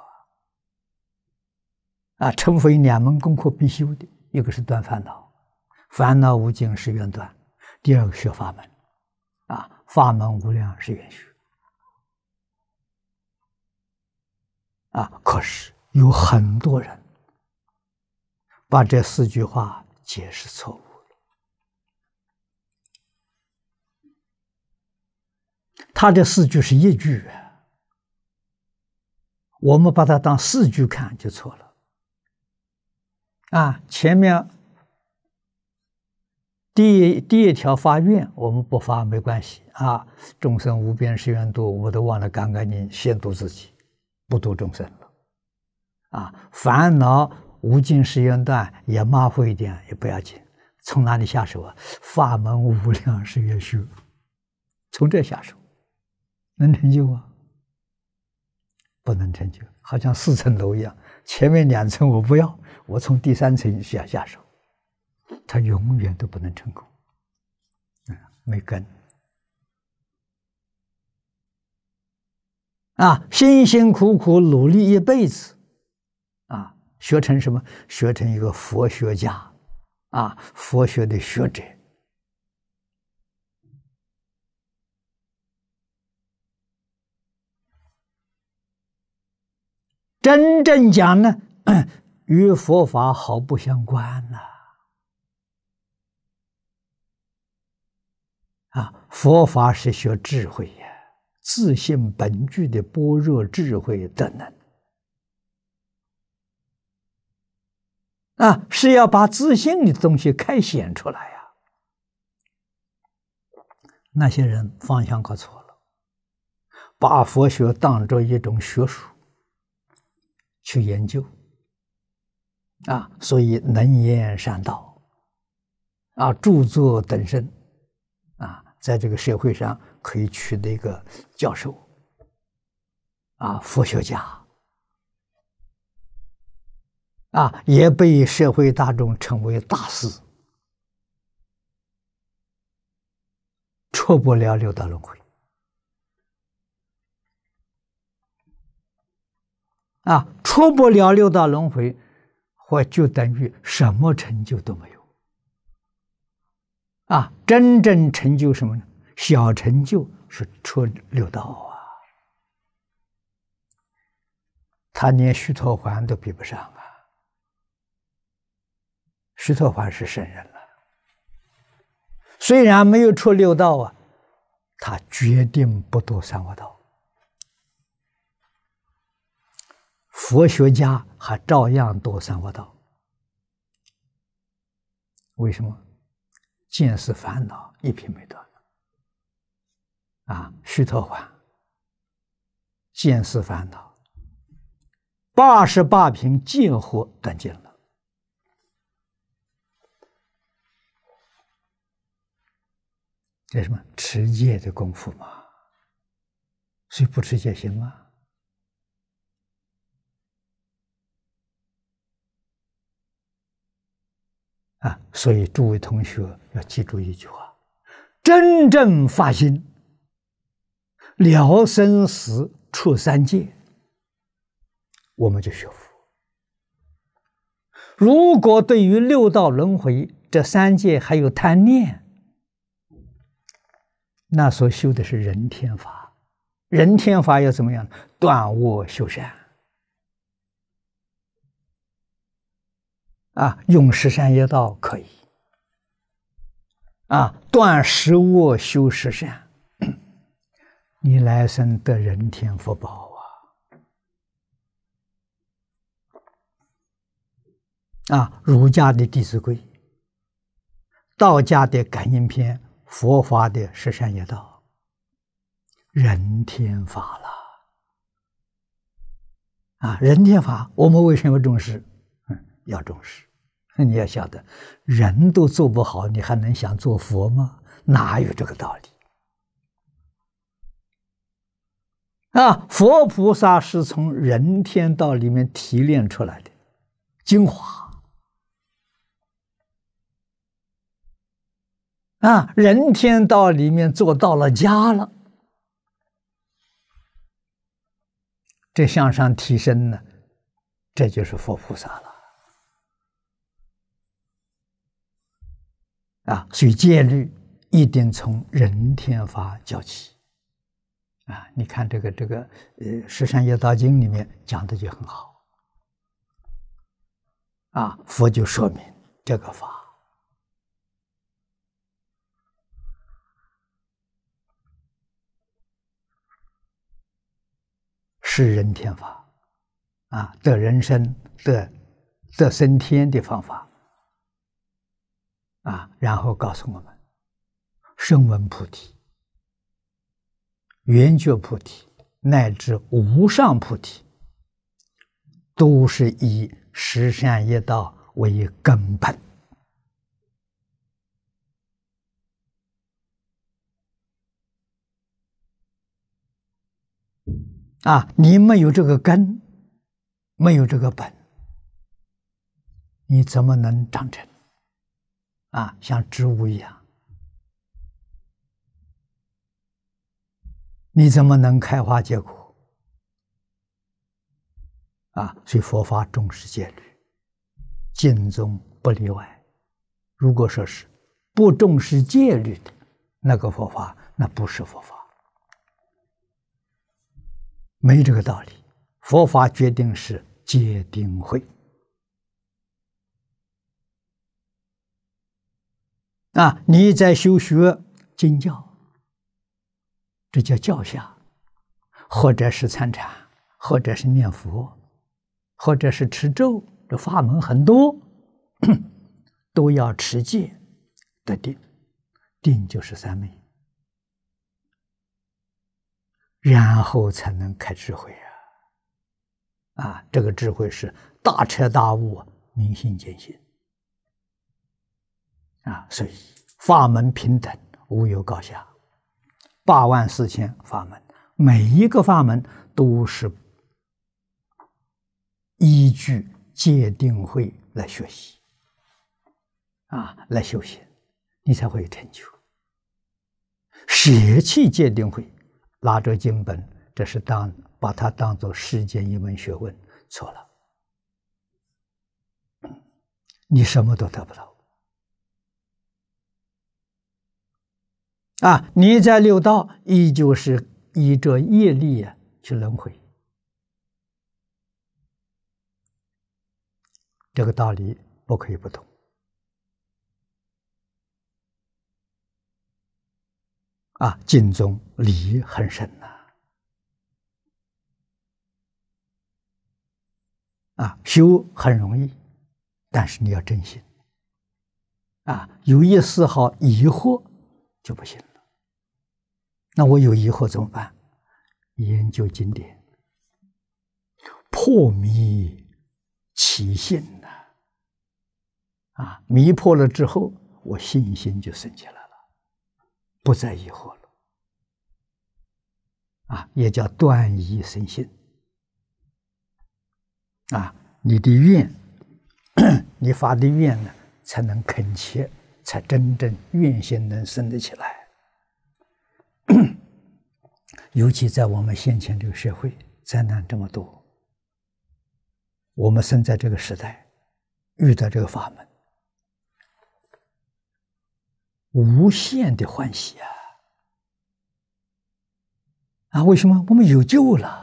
啊！成佛有两门功课必修的，一个是断烦恼，烦恼无尽誓愿断；第二个学法门，啊。法门无量是允许，啊！可是有很多人把这四句话解释错误了。他这四句是一句，我们把它当四句看就错了。啊，前面。第第一条发愿，我们不发没关系啊。众生无边誓愿度，我都忘得干干净，先度自己，不度众生了。啊，烦恼无尽誓愿断，也马虎一点也不要紧。从哪里下手啊？法门无量誓愿修，从这下手，能成就吗？不能成就，好像四层楼一样，前面两层我不要，我从第三层下下手。他永远都不能成功，啊，没根。啊，辛辛苦苦努力一辈子，啊，学成什么？学成一个佛学家，啊，佛学的学者，真正讲呢，与佛法毫不相关呐。啊，佛法是学智慧呀，自信本具的般若智慧等等。啊，是要把自信的东西开显出来呀。那些人方向搞错了，把佛学当作一种学术去研究。啊，所以能言善道，啊，著作等身。在这个社会上可以取得一个教授，啊，佛学家，啊，也被社会大众称为大师，出不了六道轮回，啊，出不了六道轮回，或就等于什么成就都没有。啊，真正成就什么呢？小成就是出六道啊，他连须陀环都比不上啊。须陀环是圣人了，虽然没有出六道啊，他决定不读三果道。佛学家还照样读三国道，为什么？见是烦恼，一瓶没断啊！虚特还见是烦恼，八十八瓶见火断尽了，这什么持戒的功夫嘛？所以不持戒行吗？啊，所以诸位同学要记住一句话：真正发心了生死出三界，我们就学佛。如果对于六道轮回这三界还有贪念，那所修的是人天法。人天法要怎么样？断我修善。啊，用十善业道可以，啊，断食物修十善，你来生得人天福报啊！啊，儒家的弟子规，道家的感应篇，佛法的十善业道，人天法了。啊，人天法，我们为什么重视？要重视，你要晓得，人都做不好，你还能想做佛吗？哪有这个道理？啊，佛菩萨是从人天道里面提炼出来的精华，啊，人天道里面做到了家了，这向上提升呢，这就是佛菩萨了。啊，所以戒律一定从人天法教起。啊，你看这个这个，呃，《十三业道经》里面讲的就很好。啊，佛就说明这个法是人天法，啊，得人生得得升天的方法。啊，然后告诉我们，声闻菩提、圆觉菩提乃至无上菩提，都是以十善业道为根本。啊，你没有这个根，没有这个本，你怎么能长成？啊，像植物一样，你怎么能开花结果？啊，所以佛法重视戒律，净宗不例外。如果说是不重视戒律的，那个佛法那不是佛法，没这个道理。佛法决定是戒定慧。啊，你在修学经教，这叫教下；或者是参禅，或者是念佛，或者是持咒，这法门很多，都要持戒的定，定就是三昧，然后才能开智慧啊！啊，这个智慧是大彻大悟，明心见性。啊，所以法门平等，无有高下。八万四千法门，每一个法门都是依据《戒定慧》来学习，啊，来修行，你才会有成就。邪气戒定慧》，拿着经本，这是当把它当做世间一门学问，错了，你什么都得不到。啊，你在六道依旧是依着业力啊去轮回，这个道理不可以不懂。啊，经中礼很深呐。啊，修很容易，但是你要真心。啊，有一丝毫疑惑就不行了。那我有疑惑怎么办？研究经典，破迷其信呐，啊，迷破了之后，我信心就升起来了，不再疑惑了，啊，也叫断疑生信，啊，你的愿，你发的愿呢，才能恳切，才真正愿心能升得起来。尤其在我们先前这个社会，灾难这么多，我们生在这个时代，遇到这个法门，无限的欢喜啊！啊，为什么我们有救了？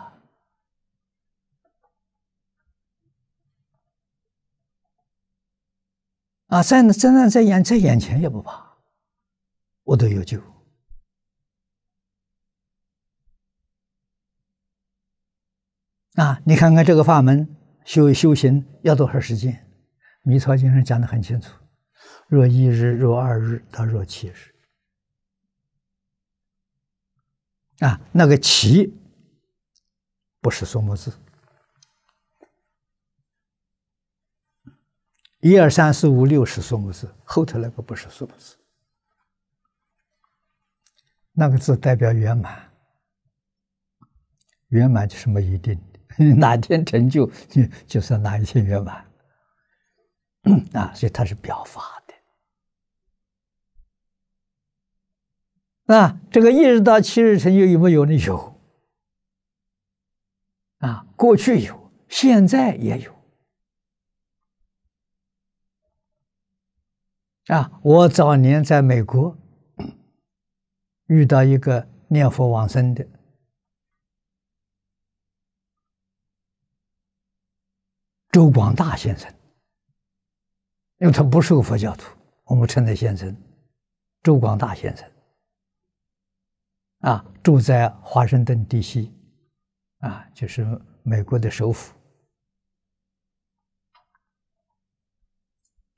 啊，在真的在眼在眼前也不怕，我都有救。啊，你看看这个法门修修行要多少时间？《弥陀经》上讲的很清楚：若一日，若二日，到若七日。啊，那个七不是数目字，一二三四五六是数目字，后头那个不是数目字。那个字代表圆满，圆满就是没一定。哪天成就，就 就算哪一天圆满啊！所以他是表法的啊。这个一日到七日成就有没有呢？有啊，过去有，现在也有啊。我早年在美国遇到一个念佛往生的。周广大先生，因为他不是个佛教徒，我们称他先生。周广大先生，啊，住在华盛顿地区，啊，就是美国的首府，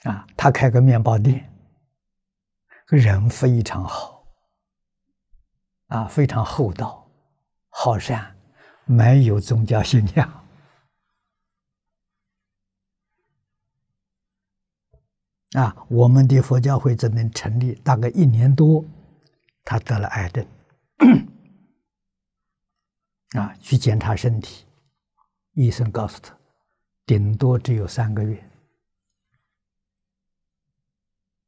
啊，他开个面包店，人非常好，啊，非常厚道、好善，没有宗教信仰。啊，我们的佛教会只能成立大概一年多，他得了癌症，啊，去检查身体，医生告诉他，顶多只有三个月，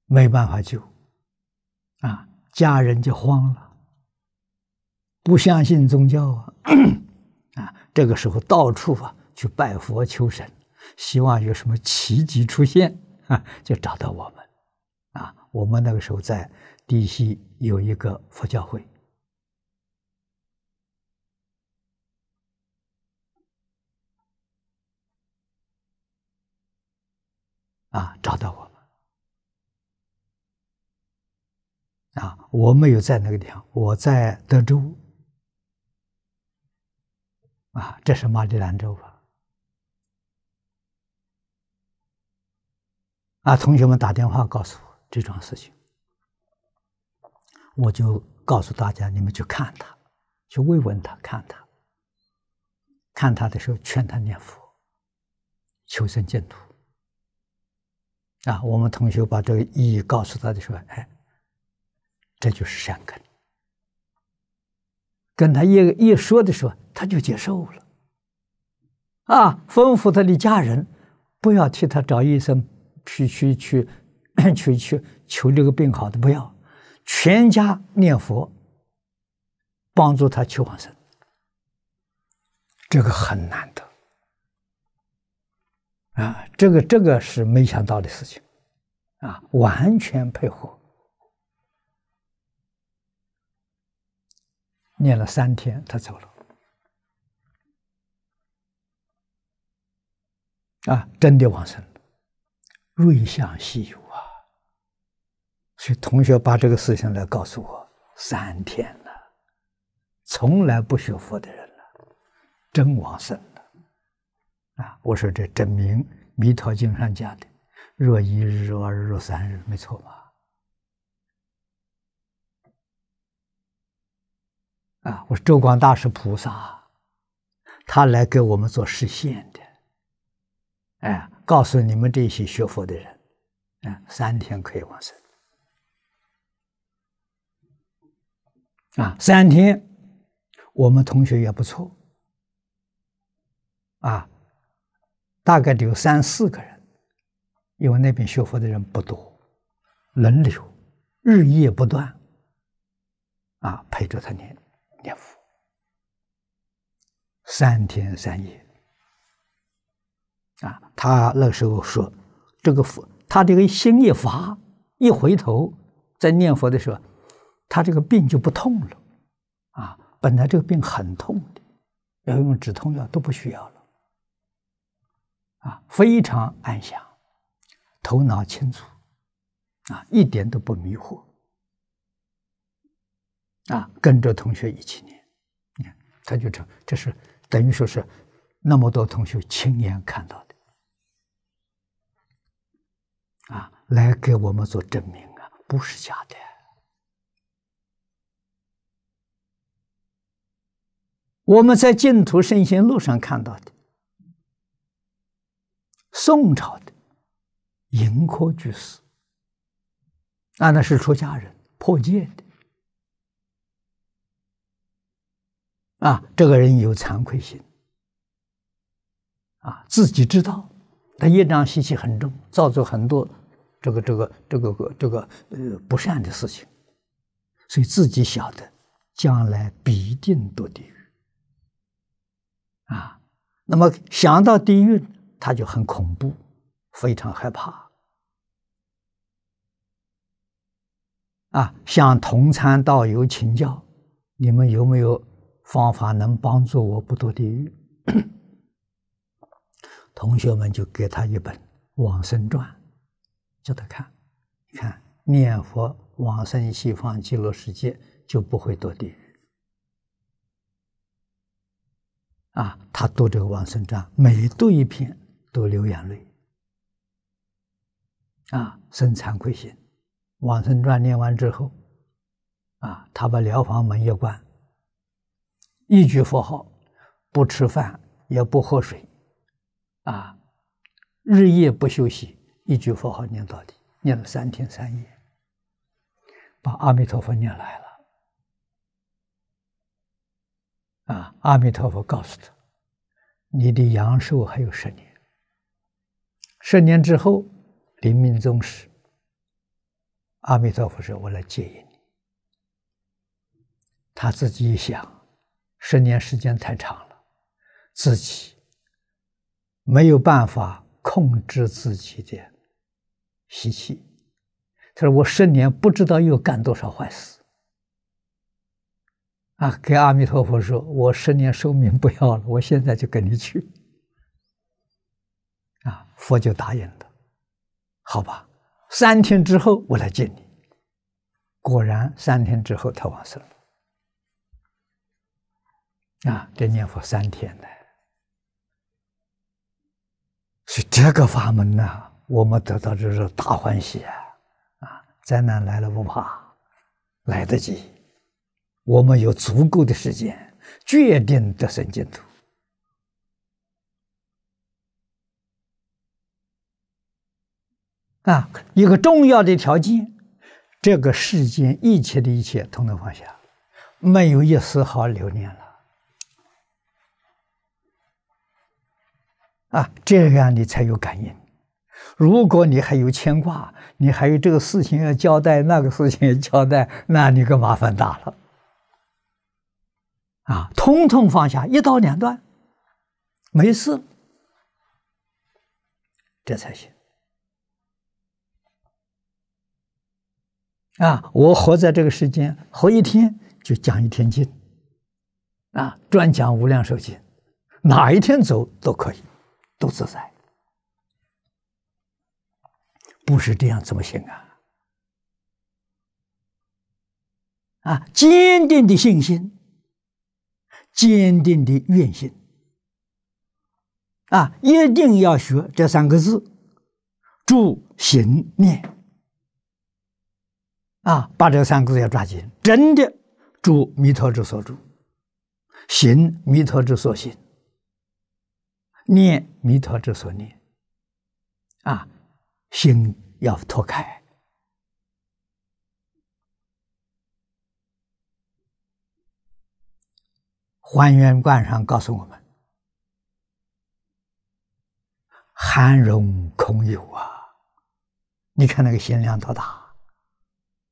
没办法救，啊，家人就慌了，不相信宗教啊，啊，这个时候到处啊去拜佛求神，希望有什么奇迹出现。啊，就找到我们，啊，我们那个时候在地西有一个佛教会，啊，找到我们，啊，我没有在那个地方，我在德州，啊，这是马里兰州。啊！同学们打电话告诉我这桩事情，我就告诉大家：你们去看他，去慰问他，看他。看他的时候，劝他念佛、求生净土。啊！我们同学把这个意义告诉他的时候，哎，这就是善根。跟他一一说的时候，他就接受了。啊！吩咐他的家人，不要替他找医生。去去去，去去 求这个病好的不要，全家念佛，帮助他求往生，这个很难得啊！这个这个是没想到的事情啊，完全配合，念了三天，他走了，啊，真的往生。《瑞相西游》啊，所以同学把这个事情来告诉我，三天了，从来不学佛的人了，真往生了啊！我说这证明《弥陀经》上讲的，若一日、若二日、若三日，没错吧？啊，我说周光大师菩萨，他来给我们做实现的。哎，告诉你们这些学佛的人，哎，三天可以往生。啊，三天，我们同学也不错，啊，大概得有三四个人，因为那边学佛的人不多，轮流，日夜不断，啊，陪着他念念佛，三天三夜。啊，他那时候说，这个佛，他这个心一发，一回头，在念佛的时候，他这个病就不痛了，啊，本来这个病很痛的，要用止痛药都不需要了，啊，非常安详，头脑清楚，啊，一点都不迷惑，啊，跟着同学一起念，你看他就这，这是等于说是，那么多同学亲眼看到。来给我们做证明啊，不是假的。我们在净土圣贤录上看到的，宋朝的盈科居士，啊，那是出家人破戒的，啊，这个人有惭愧心，啊，自己知道他业障习气很重，造作很多。这个这个这个个这个呃不善的事情，所以自己晓得将来必定堕地狱啊。那么想到地狱，他就很恐怖，非常害怕啊。向同参道友请教，你们有没有方法能帮助我不堕地狱？同学们就给他一本《往生传》。叫他看，看念佛往生西方极乐世界就不会堕地狱。啊，他读这个《往生传》，每读一篇都流眼泪。啊，生惭愧心，《往生传》念完之后，啊，他把疗房门一关，一句佛号，不吃饭也不喝水，啊，日夜不休息。一句佛号念到底，念了三天三夜，把阿弥陀佛念来了。啊，阿弥陀佛告诉他：“你的阳寿还有十年，十年之后临命终时，阿弥陀佛说我来接引你。”他自己一想，十年时间太长了，自己没有办法控制自己的。吸气，他说：“我十年不知道又干多少坏事啊！”给阿弥陀佛说：“我十年寿命不要了，我现在就跟你去。”啊，佛就答应了。好吧，三天之后我来见你。果然三天之后他往生了。啊，这念佛三天的，是这个法门呐。我们得到这是大欢喜啊！灾难来了不怕，来得及，我们有足够的时间决定得生净土。啊，一个重要的条件，这个世间一切的一切统统放下，没有一丝毫留恋了。啊，这样你才有感应。如果你还有牵挂，你还有这个事情要交代，那个事情要交代，那你个麻烦大了。啊，通通放下，一刀两断，没事，这才行。啊，我活在这个世间，活一天就讲一天经，啊，专讲无量寿经，哪一天走都可以，都自在。不是这样怎么行啊？啊，坚定的信心，坚定的愿心，啊，一定要学这三个字：住、行、念。啊，把这三个字要抓紧，真的住弥陀之所住，行弥陀之所行，念弥陀之所念，啊。心要脱开，还原观上告诉我们：“含容空有啊！”你看那个心量多大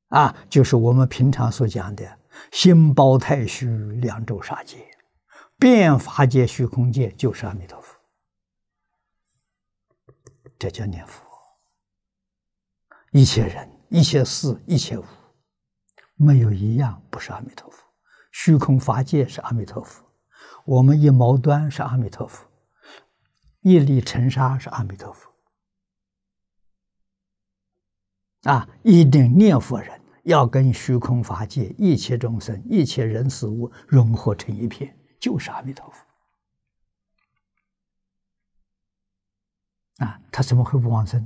啊！就是我们平常所讲的心包太虚，两周沙界，变法界、虚空界，就是阿弥陀佛，这叫念佛。一切人、一切事、一切物，没有一样不是阿弥陀佛。虚空法界是阿弥陀佛，我们一毛端是阿弥陀佛，一粒尘沙是阿弥陀佛。啊，一定念佛人要跟虚空法界、一切众生、一切人事物融合成一片，就是阿弥陀佛。啊，他怎么会不往生？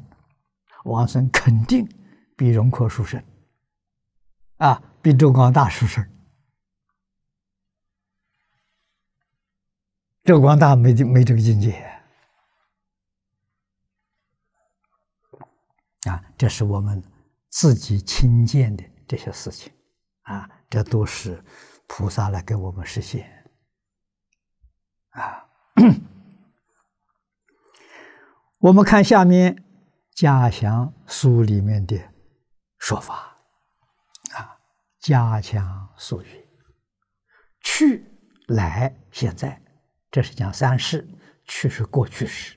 王孙肯定比荣国书生啊，比周光大书生，周光大没没这个境界啊。这是我们自己亲见的这些事情啊，这都是菩萨来给我们实现啊。我们看下面。加强书里面的说法啊，加强数语。去来现在，这是讲三世。去是过去时，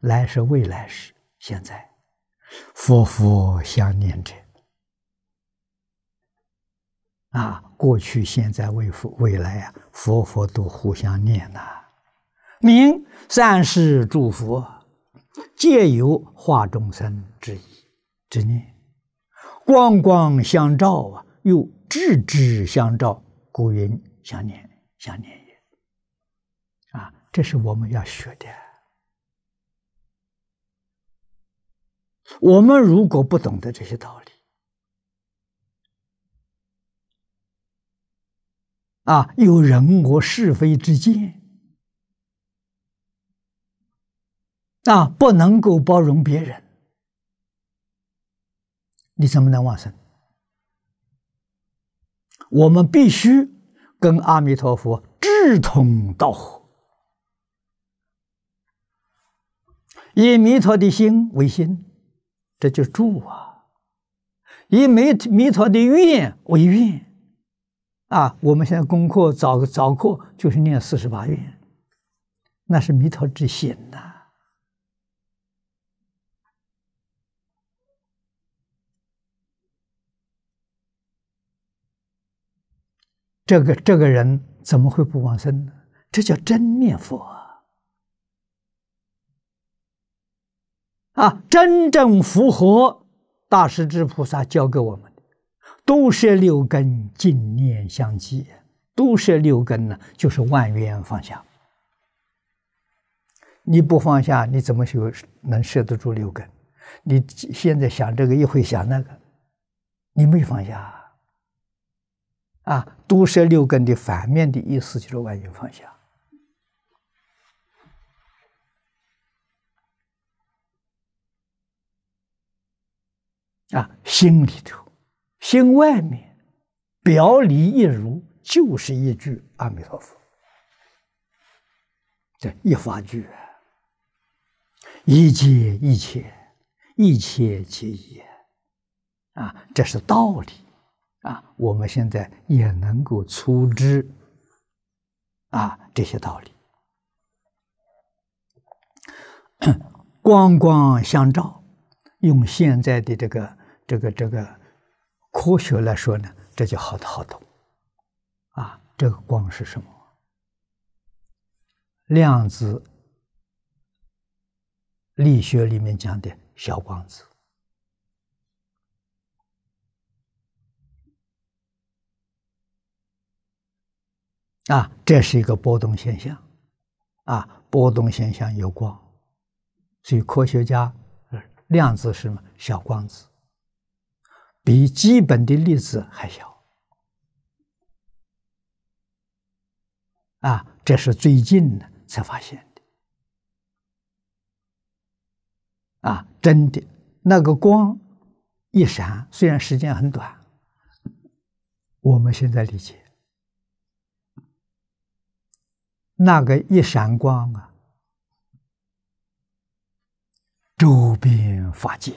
来是未来时。现在，佛佛相念者啊，过去、现在、未佛、未来啊，佛佛都互相念呐。明三世诸佛。借由化众生之意之念，光光相照啊，又智智相照，故云相念相念也啊，这是我们要学的。我们如果不懂得这些道理啊，有人我是非之见。那不能够包容别人，你怎么能往生？我们必须跟阿弥陀佛志同道合，以弥陀的心为心，这就住啊；以弥弥陀的愿为愿啊。我们现在功课早早课就是念四十八愿，那是弥陀之心呐。这个这个人怎么会不往生呢？这叫真念佛啊！真正符合大势至菩萨教给我们的，都是六根，净念相继。都是六根呢，就是万缘放下。你不放下，你怎么就能摄得住六根？你现在想这个，一会想那个，你没放下。啊，毒蛇六根的反面的意思就是外因放下。啊，心里头、心外面、表里一如，就是一句阿弥陀佛。这一法句，一切一切，一切皆一。啊，这是道理。啊，我们现在也能够粗知啊这些道理，光光相照，用现在的这个这个这个科学来说呢，这就好的好多。啊，这个光是什么？量子力学里面讲的小光子。啊，这是一个波动现象，啊，波动现象有光，所以科学家，量子是什么？小光子，比基本的粒子还小，啊，这是最近呢才发现的，啊，真的，那个光一闪，虽然时间很短，我们现在理解。那个一闪光啊，周边发界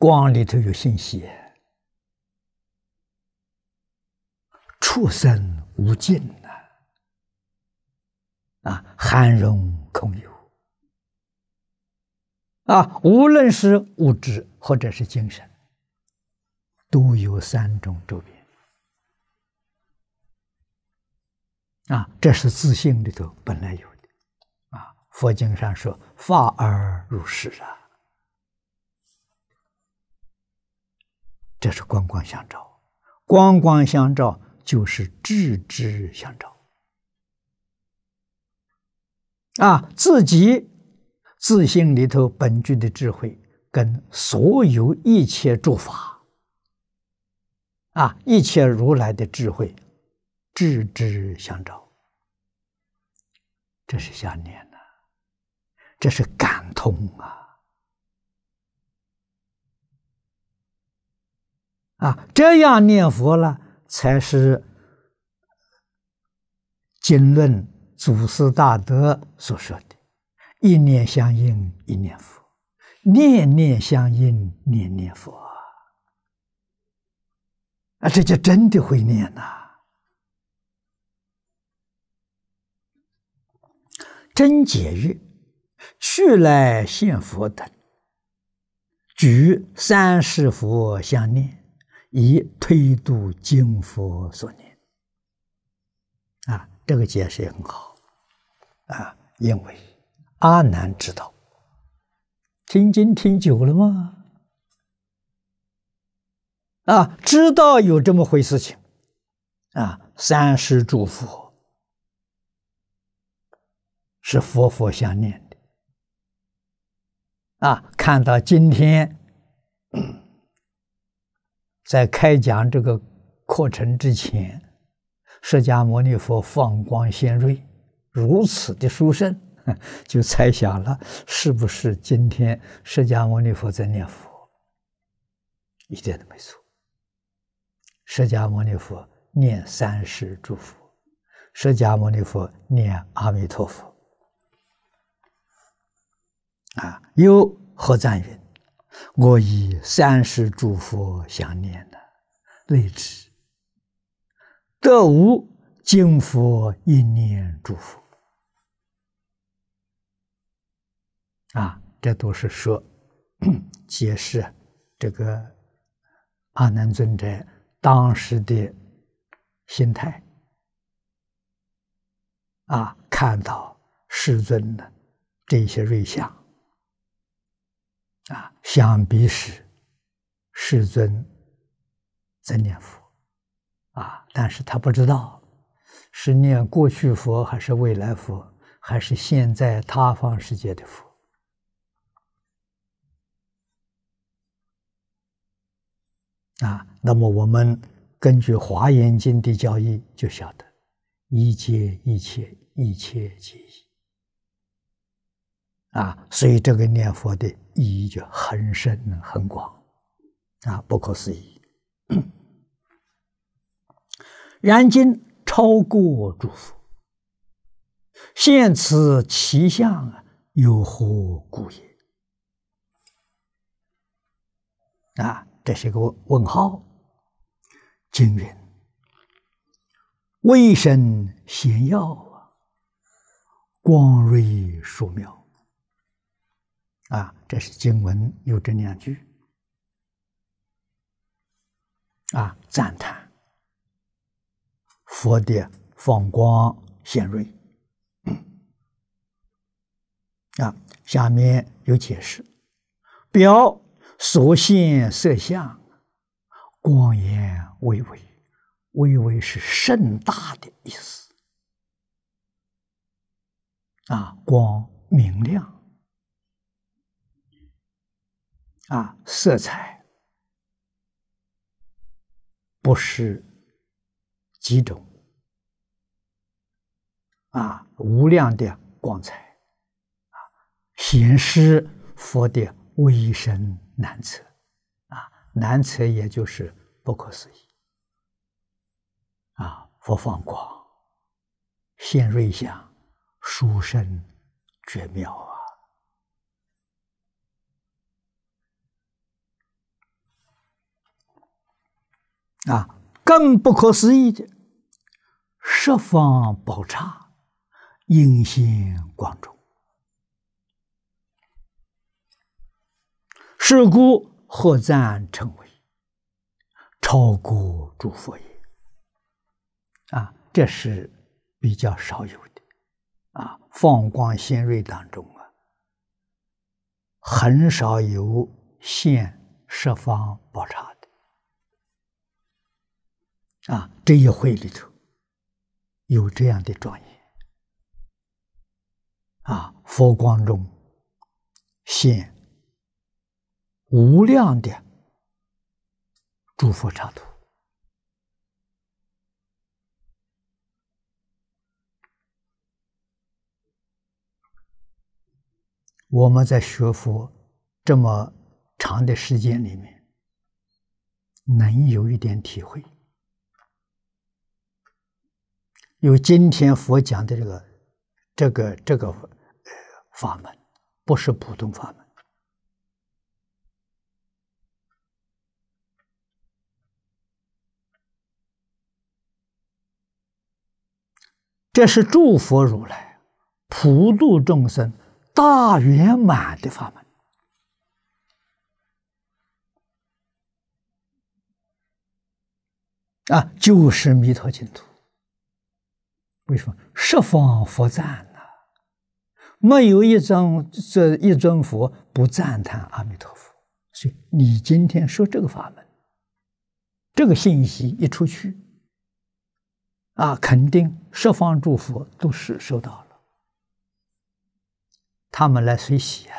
光里头有信息，畜生无尽呐，啊，含容空有，啊，无论是物质或者是精神。都有三种周边。啊，这是自信里头本来有的啊。佛经上说“法而如是”啊，这是光光相照，光光相照就是智智相照啊。自己自信里头本具的智慧，跟所有一切诸法。啊！一切如来的智慧，智之相照，这是想念呐，这是感通啊！啊，这样念佛了，才是经论祖师大德所说的“一念相应一念佛，念念相应念念佛”。啊，这就真的会念呐！真解语，去来现佛等，举三十佛相念，以推度经佛所念。啊，这个解释也很好。啊，因为阿难知道，听经听久了吗？啊，知道有这么回事情，啊，三世诸佛是佛佛相念的，啊，看到今天在开讲这个课程之前，释迦牟尼佛放光现瑞，如此的殊胜，就猜想了，是不是今天释迦牟尼佛在念佛？一点都没错。释迦牟尼佛念三世诸佛，释迦牟尼佛念阿弥陀佛，啊，又何赞云？我以三世诸佛相念的内持，得无经佛一念诸佛，啊，这都是说 解释这个阿难尊者。当时的心态啊，看到世尊的这些瑞相啊，想必是世尊在念佛啊，但是他不知道是念过去佛，还是未来佛，还是现在他方世界的佛。啊，那么我们根据《华严经》的教义就晓得，一切一切，一切皆一。啊，所以这个念佛的意义就很深很广，啊，不可思议。然今超过诸佛，现此其相啊，有何故也？啊。这是个问号。经文，微身贤耀啊，光瑞殊妙啊，这是经文有这两句啊，赞叹佛的放光显瑞啊，下面有解释表。所现色相，光艳微微，微微是甚大的意思。啊，光明亮，啊，色彩，不是几种，啊，无量的光彩，啊，显示佛的威神难测，啊！难测，也就是不可思议，啊！佛放光，现瑞相，殊胜绝妙啊！啊，更不可思议的，十方宝刹，应现光中。是故何赞称为超过诸佛也？啊，这是比较少有的啊！放光仙瑞当中啊，很少有现设方宝刹的啊，这一会里头有这样的庄严啊，佛光中现。无量的诸佛刹土，我们在学佛这么长的时间里面，能有一点体会，有今天佛讲的这个、这个、这个法门，不是普通法门。这是诸佛如来普度众生大圆满的法门啊，就是弥陀净土。为什么十方佛赞呢？没有一尊这一尊佛不赞叹阿弥陀佛。所以你今天说这个法门，这个信息一出去。啊，肯定十方诸佛都是受到了，他们来随喜啊，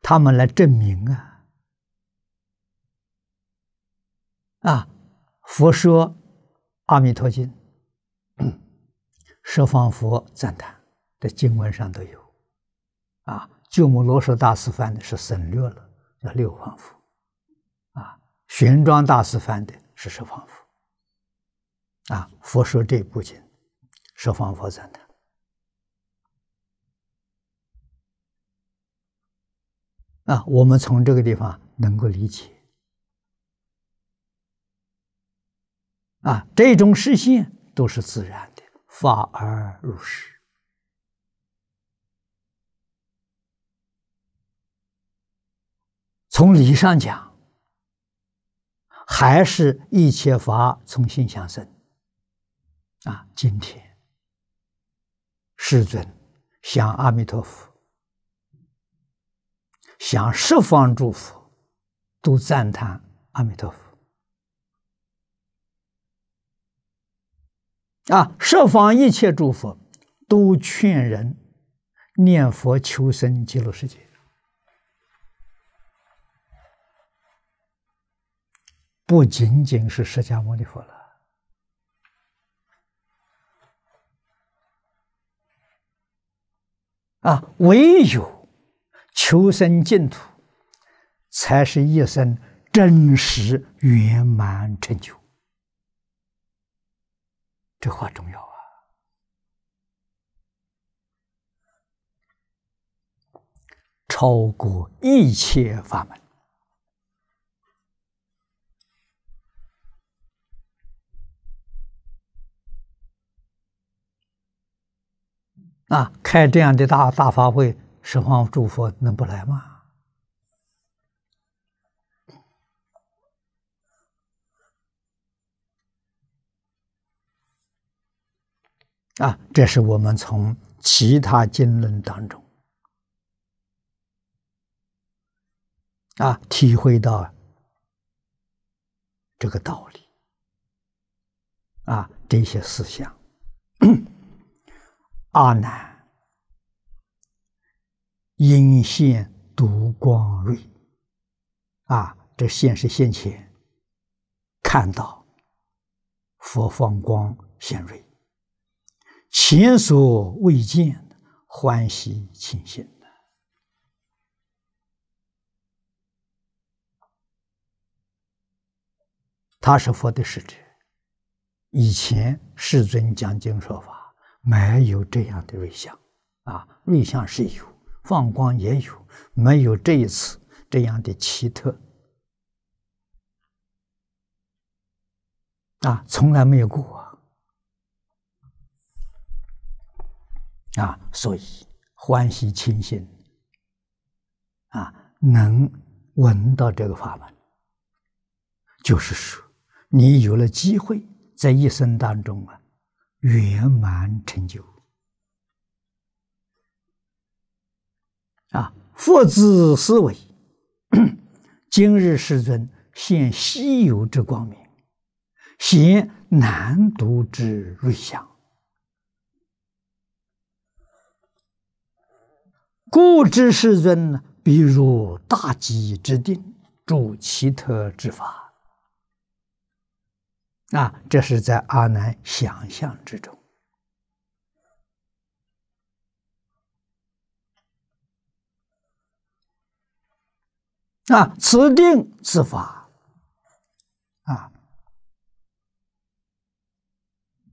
他们来证明啊，啊，佛说《阿弥陀经》，十方佛赞叹的经文上都有，啊，鸠摩罗什大师翻的是省略了，叫六方佛，啊，玄奘大师翻的。是释放佛啊！佛说这部经，释放佛赞的啊。我们从这个地方能够理解啊，这种视线都是自然的，发而入世。从理上讲。还是一切法从心想生，啊！今天，世尊想阿弥陀佛，想十方诸佛，都赞叹阿弥陀佛。啊！十方一切诸佛都劝人念佛求生极乐世界。不仅仅是释迦牟尼佛了，啊，唯有求生净土，才是一生真实圆满成就。这话重要啊，超过一切法门。啊，开这样的大大法会，十方诸佛能不来吗？啊，这是我们从其他经论当中啊体会到这个道理啊，这些思想。阿难，因现独光瑞啊，这现是现前看到佛放光现瑞，前所未见欢喜情幸。他是佛的使者，以前世尊讲经说法。没有这样的瑞相啊，瑞相是有，放光也有，没有这一次这样的奇特啊，从来没有过啊，所以欢喜清净啊，能闻到这个法门，就是说你有了机会在一生当中啊。圆满成就啊！佛子思维，今日世尊现稀有之光明，显难读之瑞相，故知世尊必入大吉之定，住奇特之法。啊，这是在阿难想象之中。啊，此定此法，啊，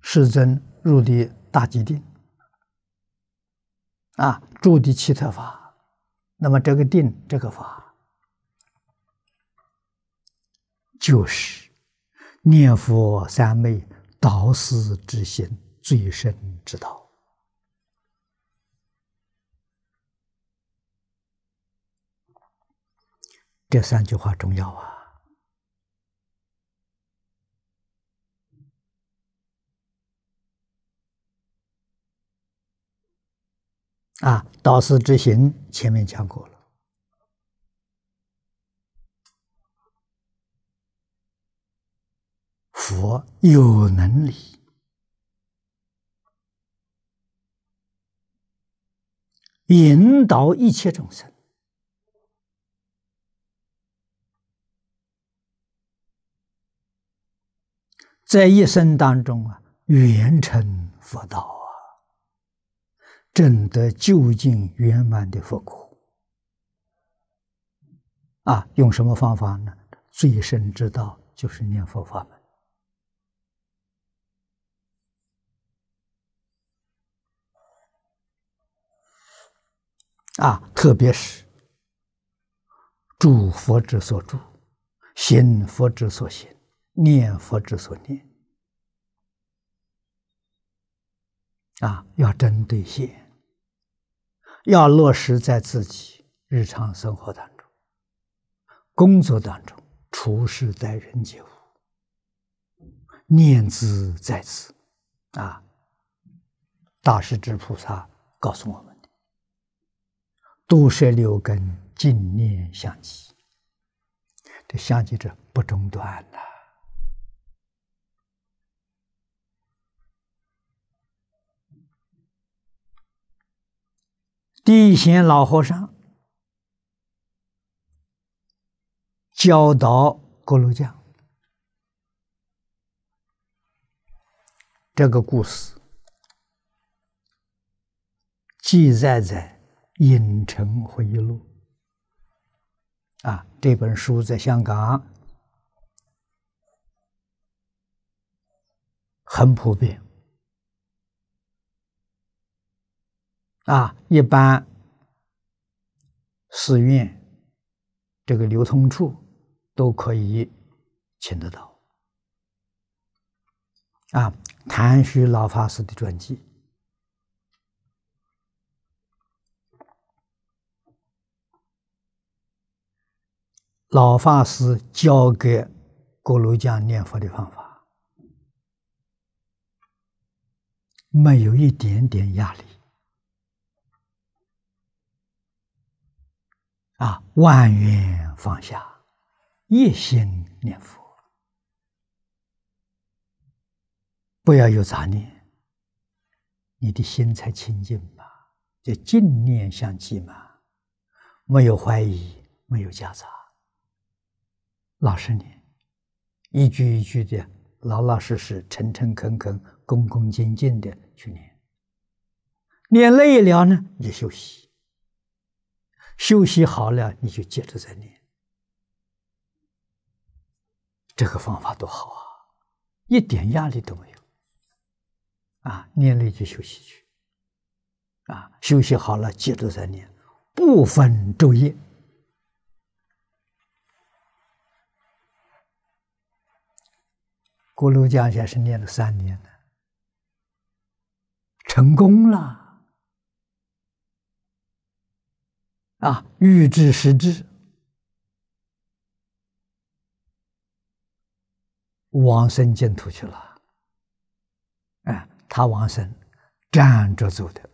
世尊入地大吉定，啊，住的七特法，那么这个定，这个法，就是。念佛三昧，导师之心，最深之道。这三句话重要啊！啊，导师之行前面讲过了。佛有能力引导一切众生，在一生当中啊，圆成佛道啊，证得究竟圆满的佛果啊！用什么方法呢？最深之道就是念佛法门。啊，特别是，诸佛之所住，心佛之所心，念佛之所念。啊，要真兑现，要落实在自己日常生活当中、工作当中，处事待人接物，念兹在兹。啊，大师之菩萨告诉我们。六十六根，净念相继。这相继这不中断呐。地行老和尚教导葛路匠，这个故事记载在。《影城回忆录》啊，这本书在香港很普遍啊，一般寺院这个流通处都可以请得到啊，《谭旭老法师的传记》。老法师教给郭罗江念佛的方法，没有一点点压力。啊，万缘放下，一心念佛，不要有杂念，你的心才清净嘛，就净念相继嘛，没有怀疑，没有夹杂。老实念，一句一句的，老老实实、诚诚恳恳、恭恭敬敬的去念。念累了呢，你就休息。休息好了，你就接着再念。这个方法多好啊，一点压力都没有。啊，念累就休息去。啊，休息好了，接着再念，不分昼夜。锅炉匠先是念了三年呢，成功了，啊，欲知实知，往生净土去了。哎，他往生站着走的，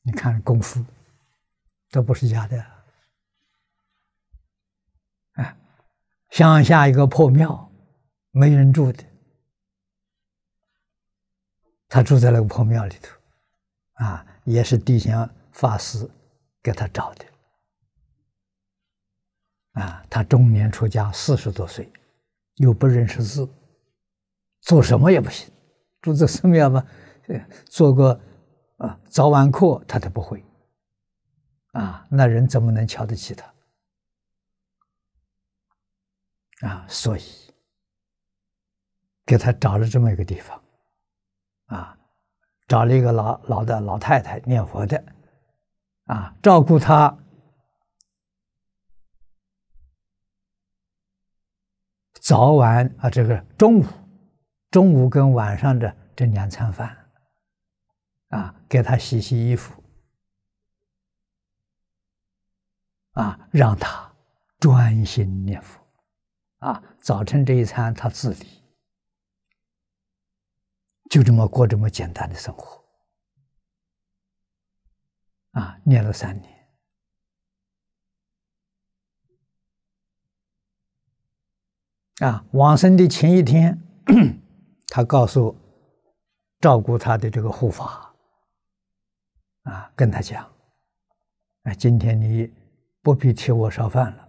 你看功夫，这不是假的。哎，乡下一个破庙。没人住的，他住在那个破庙里头，啊，也是地仙法师给他找的，啊，他中年出家，四十多岁，又不认识字，做什么也不行，住在寺庙嘛，做个啊早晚课他都不会，啊，那人怎么能瞧得起他？啊，所以。给他找了这么一个地方，啊，找了一个老老的老太太念佛的，啊，照顾他，早晚啊，这个中午中午跟晚上的这两餐饭，啊，给他洗洗衣服，啊，让他专心念佛，啊，早晨这一餐他自理。就这么过这么简单的生活，啊，念了三年，啊，往生的前一天，他告诉照顾他的这个护法，啊，跟他讲，哎，今天你不必替我烧饭了，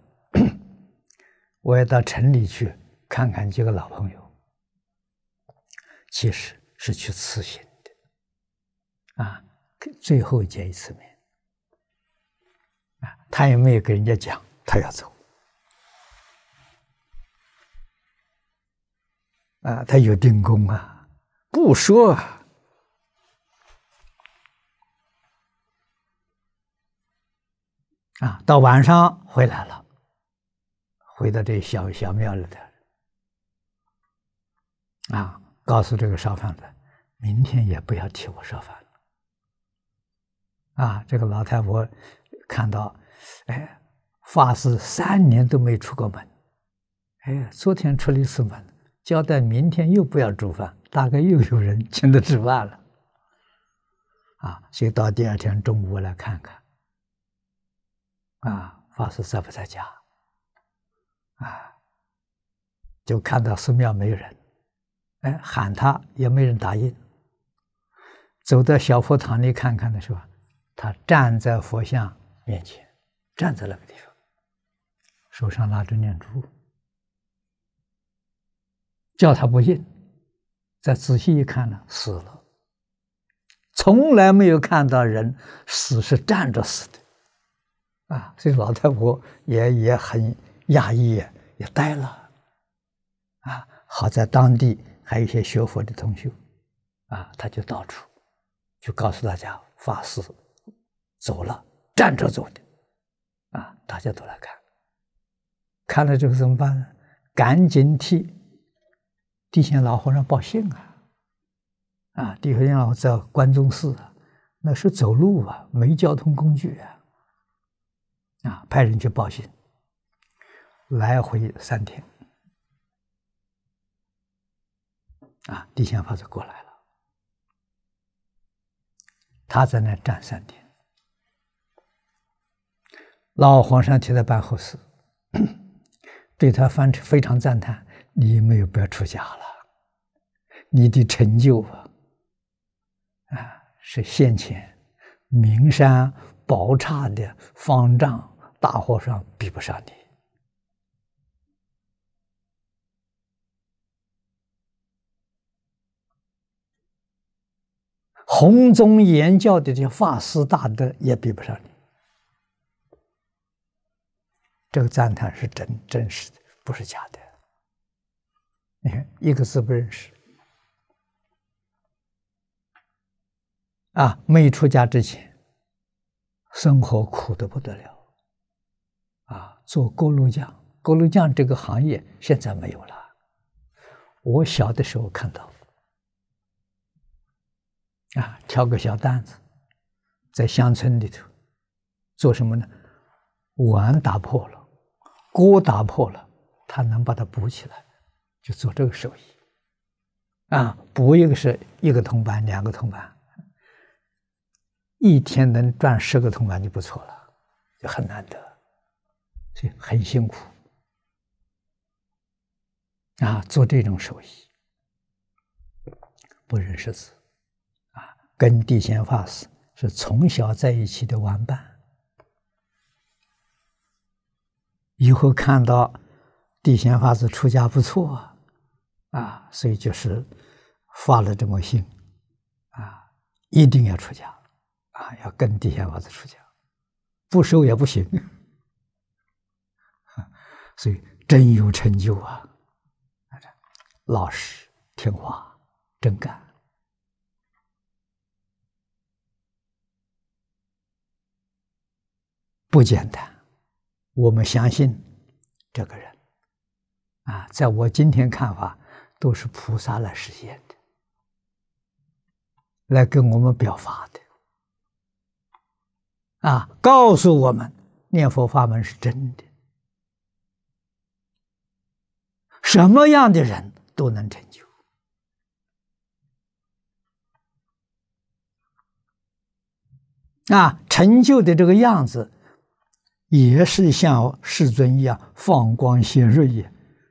我要到城里去看看几个老朋友。其实。是去辞行的啊，最后见一次面啊，他也没有跟人家讲他要走啊，他有定功啊，不说啊，啊，到晚上回来了，回到这小小庙里头啊。告诉这个烧饭的，明天也不要替我烧饭了。啊，这个老太婆看到，哎，法师三年都没出过门，哎，昨天出了一次门，交代明天又不要煮饭，大概又有人请他吃饭了。啊，所以到第二天中午来看看，啊，法师在不在家？啊，就看到寺庙没人。哎，喊他也没人答应。走到小佛堂里看看的时候，他站在佛像面前，站在那个地方，手上拿着念珠。叫他不应，再仔细一看呢，死了。从来没有看到人死是站着死的，啊！这老太婆也也很讶异，也呆了。啊，好在当地。还有一些学佛的同学，啊，他就到处就告诉大家法师走了，站着走的，啊，大家都来看，看了之后怎么办呢？赶紧替地仙老和尚报信啊，啊，地仙老在关中寺啊，那是走路啊，没交通工具啊，啊，派人去报信，来回三天。啊，地仙法师过来了，他在那站三天，老皇上替他办后事，对他非常非常赞叹，你没有不要出家了，你的成就啊，啊，是先前名山宝刹的方丈大和尚比不上你。红宗言教的这些法师大德也比不上你，这个赞叹是真真实的，不是假的。你看，一个字不认识啊！没出家之前，生活苦的不得了啊！做锅炉匠，锅炉匠这个行业现在没有了。我小的时候看到。啊，挑个小担子，在乡村里头做什么呢？碗打破了，锅打破了，他能把它补起来，就做这个手艺。啊，补一个是一个铜板，两个铜板，一天能赚十个铜板就不错了，就很难得，所以很辛苦。啊，做这种手艺，不认识字。跟地仙法师是从小在一起的玩伴，以后看到地仙法师出家不错，啊，所以就是发了这么心，啊，一定要出家，啊，要跟地仙法师出家，不收也不行。所以真有成就啊，老实听话，真干。不简单，我们相信这个人，啊，在我今天看法，都是菩萨来实现的，来跟我们表法的，啊，告诉我们念佛法门是真的，什么样的人都能成就，啊，成就的这个样子。也是像世尊一样放光显瑞也，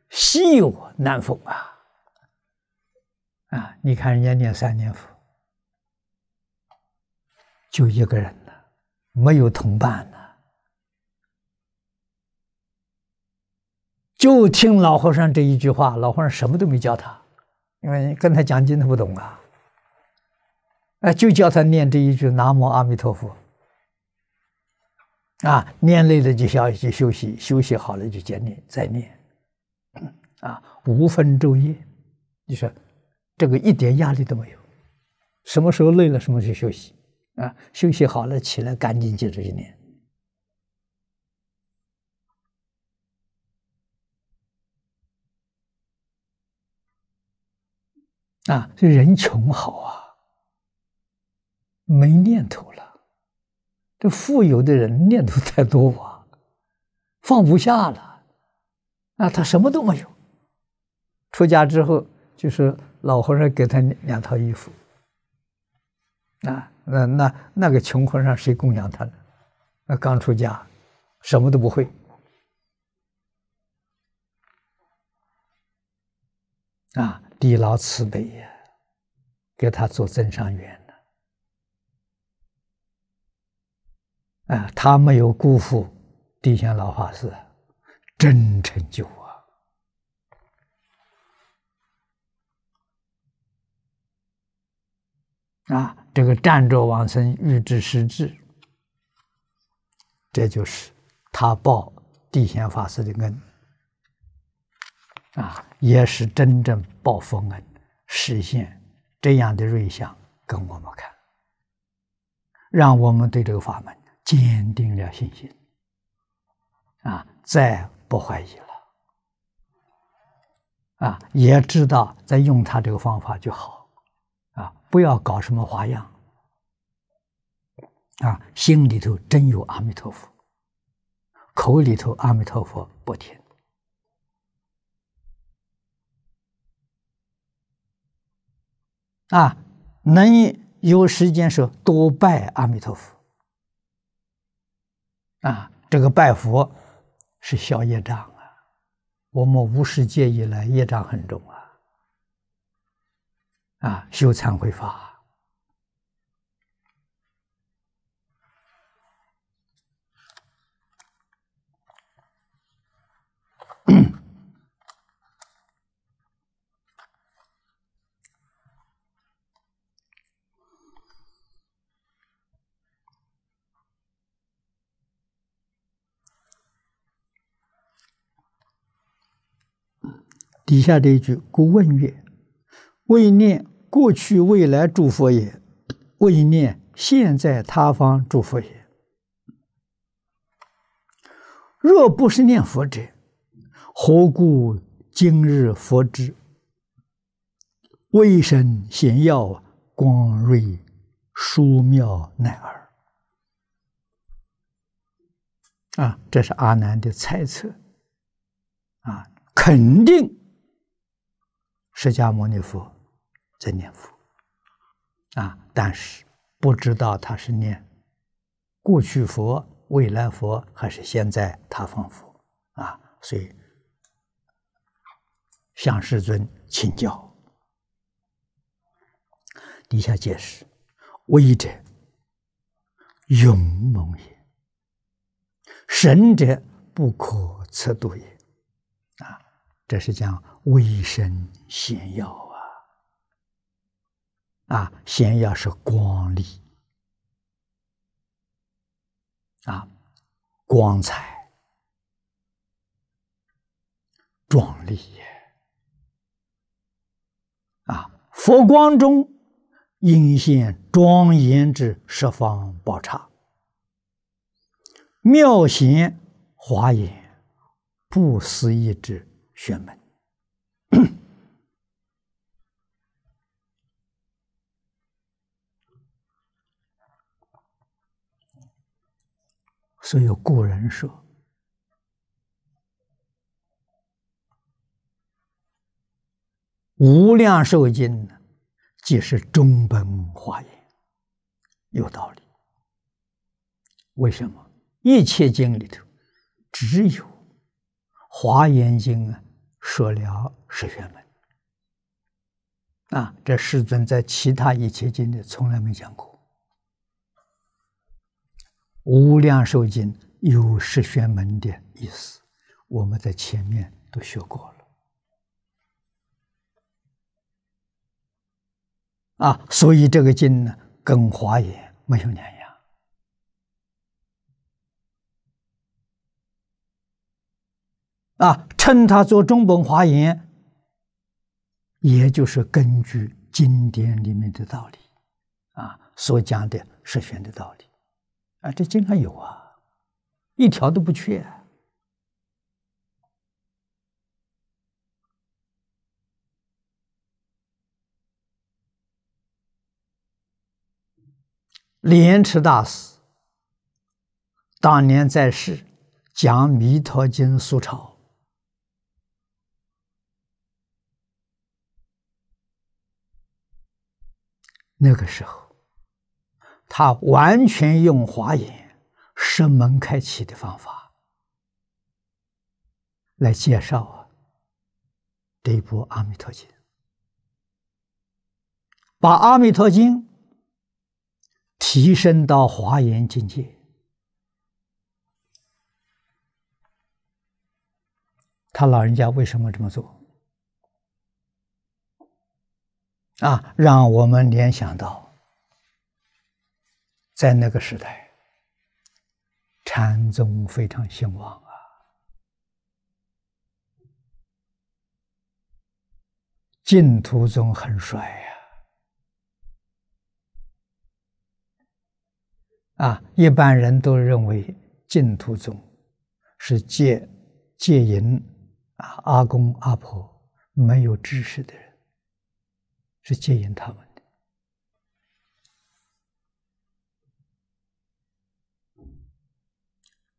稀有难逢啊！啊，你看人家念三念佛，就一个人呢，没有同伴呢，就听老和尚这一句话。老和尚什么都没教他，因为跟他讲经他不懂啊。啊，就教他念这一句“南无阿弥陀佛”。啊，念累了就休息，休息好了就接着再念。啊，无分昼夜，你说这个一点压力都没有。什么时候累了，什么时候休息。啊，休息好了起来，赶紧接着去念。啊，这人穷好啊，没念头了。这富有的人念头太多啊，放不下了，那他什么都没有。出家之后，就是老和尚给他两套衣服，啊，那那那个穷和尚谁供养他呢？那刚出家，什么都不会，啊，地老慈悲呀，给他做增上缘。啊，他没有辜负地仙老法师，真成就啊！啊，这个占着王僧欲知实质，这就是他报地仙法师的恩啊，也是真正报佛恩，实现这样的瑞相跟我们看，让我们对这个法门。坚定了信心，啊，再不怀疑了，啊，也知道在用他这个方法就好，啊，不要搞什么花样，啊，心里头真有阿弥陀佛，口里头阿弥陀佛不停，啊，能有时间时多拜阿弥陀佛。啊，这个拜佛是消业障啊！我们无世界以来业障很重啊，啊，修忏悔法。底下这一句，故问曰：“为念过去未来诸佛也？为念现在他方诸佛也？若不是念佛者，何故今日佛之？为生贤要光瑞殊妙难耳。”啊，这是阿难的猜测啊，肯定。释迦牟尼佛在念佛啊，但是不知道他是念过去佛、未来佛还是现在他方佛啊，所以向世尊请教。底下解释：威者，勇猛也；神者，不可测度也。啊，这是讲。微神仙药啊！啊，仙药是光丽啊，光彩壮丽也啊！佛光中应现庄严之十方宝刹，妙贤华严，不思议之玄门。所以，古人说：“无量寿经呢，即是中本华严，有道理。为什么？一切经里头，只有华严经啊，说了十玄门。啊，这世尊在其他一切经里从来没讲过。”无量寿经有实玄门的意思，我们在前面都学过了啊，所以这个经呢，跟华严没有两样啊，称它做中本华严，也就是根据经典里面的道理啊所讲的实玄的道理。啊，这经常有啊，一条都不缺。莲池大师当年在世讲《弥陀经》苏潮。那个时候。他完全用华严，十门开启的方法来介绍啊这一部《阿弥陀经》，把《阿弥陀经》提升到华严境界。他老人家为什么这么做？啊，让我们联想到。在那个时代，禅宗非常兴旺啊，净土宗很衰呀。啊，一般人都认为净土宗是借借淫啊，阿公阿婆没有知识的人，是借淫他们。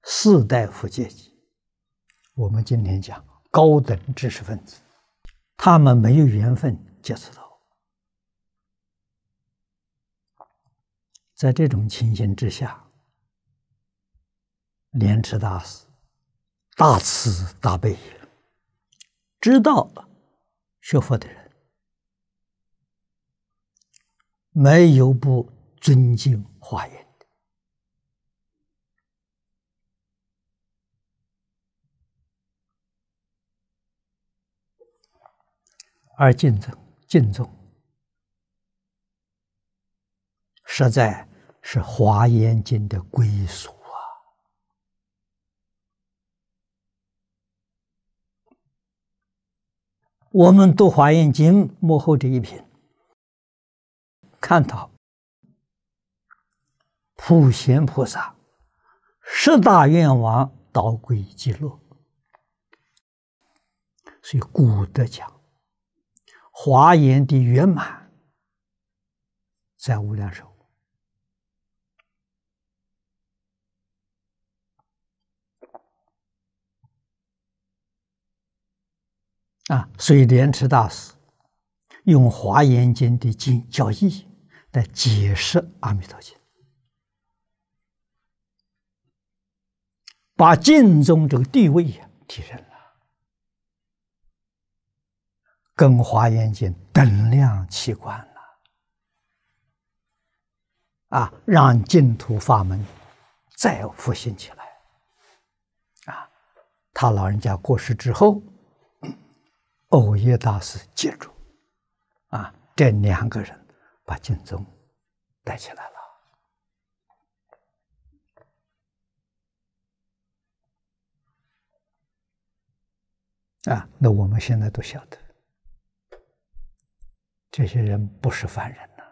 士大夫阶级，我们今天讲高等知识分子，他们没有缘分接触到，在这种情形之下，连吃大死，大慈大悲，知道学佛的人，没有不尊敬华严。而敬重，敬重，实在是《华严经》的归属啊！我们读《华严经》幕后的一篇，看到普贤菩萨十大愿王导归极乐，所以古德讲。华严的圆满在无量寿，啊，所以莲池大师用华严经的经教义来解释阿弥陀经，把净宗这个地位呀提升了。更华严经等量齐观了啊，让净土法门再复兴起来啊！他老人家过世之后，欧耶大师接住啊，这两个人把净宗带起来了啊！那我们现在都晓得。这些人不是凡人呐，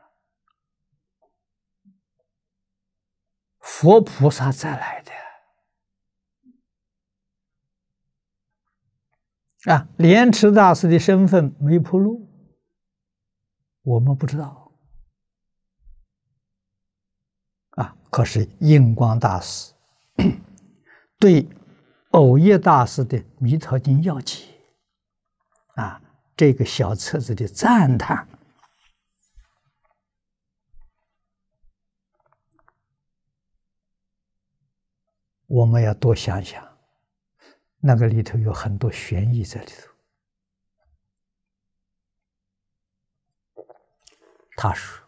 佛菩萨再来的啊！莲池大师的身份没铺路，我们不知道啊。可是印光大师对藕叶大师的《弥陀经要解》啊，这个小册子的赞叹。我们要多想想，那个里头有很多悬疑在里头。他说：“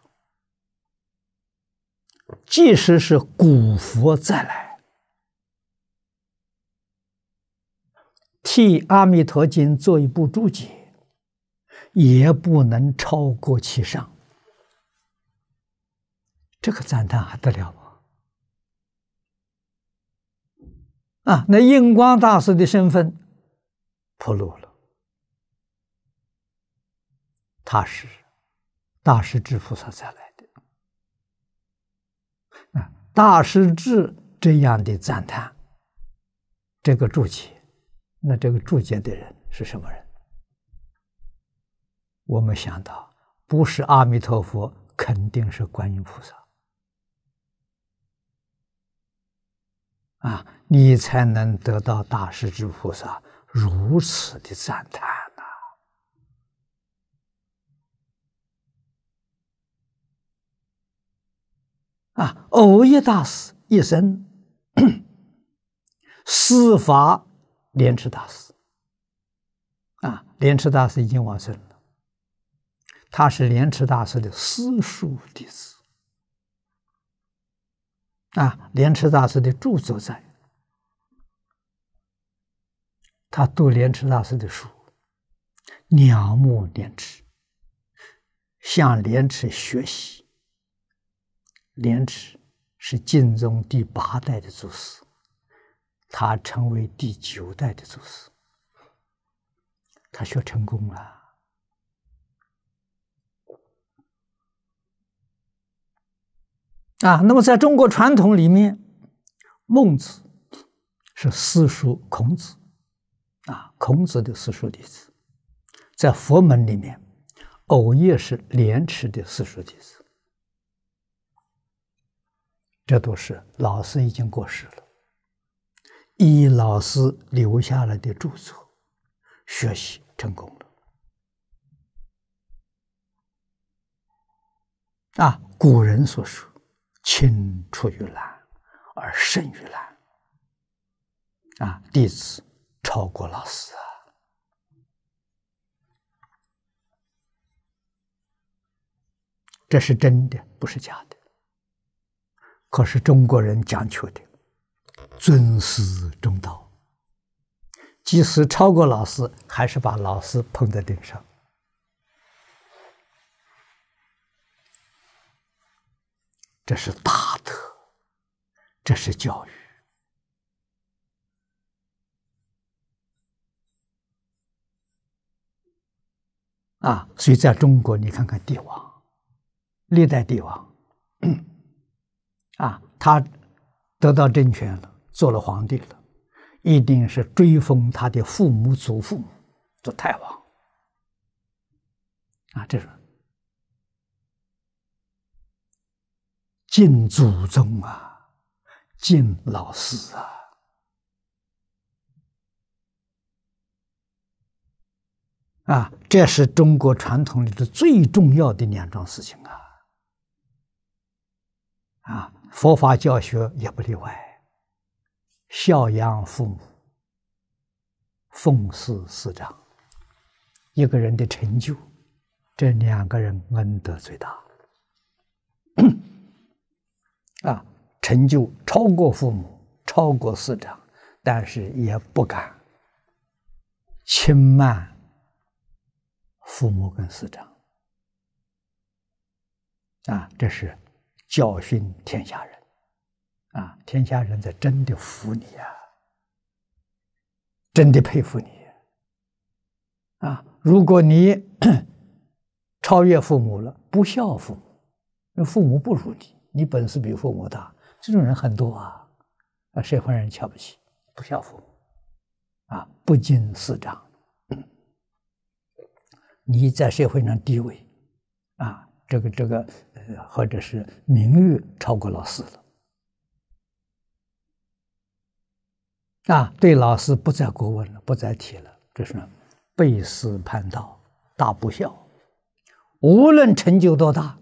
即使是古佛再来，替阿弥陀经做一部注解，也不能超过其上。”这个赞叹还得了？啊，那印光大师的身份暴露了，他是大师至菩萨才来的。啊，大师智这样的赞叹，这个住解，那这个住解的人是什么人？我们想到，不是阿弥陀佛，肯定是观音菩萨。啊，你才能得到大师之菩萨如此的赞叹呐！啊，偶一大师一生施法莲池大师啊，莲池大师已经往生了，他是莲池大师的私叔弟子。啊，莲池大师的著作在。他读莲池大师的书，仰慕莲池，向莲池学习。莲池是晋宗第八代的祖师，他成为第九代的祖师，他学成功了。啊，那么在中国传统里面，孟子是私塾孔子，啊，孔子的私塾弟子，在佛门里面，偶也是莲池的私塾弟子，这都是老师已经过世了，依老师留下来的著作，学习成功了，啊，古人所说。青出于蓝，而胜于蓝。啊，弟子超过老师，这是真的，不是假的。可是中国人讲究的尊师重道，即使超过老师，还是把老师捧在顶上。这是大德，这是教育啊！所以在中国，你看看帝王，历代帝王，啊，他得到政权了，做了皇帝了，一定是追封他的父母、祖父母做太王啊，这是。敬祖宗啊，敬老师啊，啊，这是中国传统里的最重要的两桩事情啊，啊，佛法教学也不例外，孝养父母，奉事师长，一个人的成就，这两个人恩德最大。啊，成就超过父母，超过师长，但是也不敢轻慢父母跟师长。啊，这是教训天下人。啊，天下人才真的服你啊，真的佩服你。啊，如果你 超越父母了，不孝父母，那父母不如你。你本事比父母大，这种人很多啊，啊，社会人瞧不起，不孝父母，啊，不敬师长，你在社会上地位，啊，这个这个，或者是名誉超过老师了，啊，对老师不再过问了，不再提了，这是背师叛道，大不孝，无论成就多大。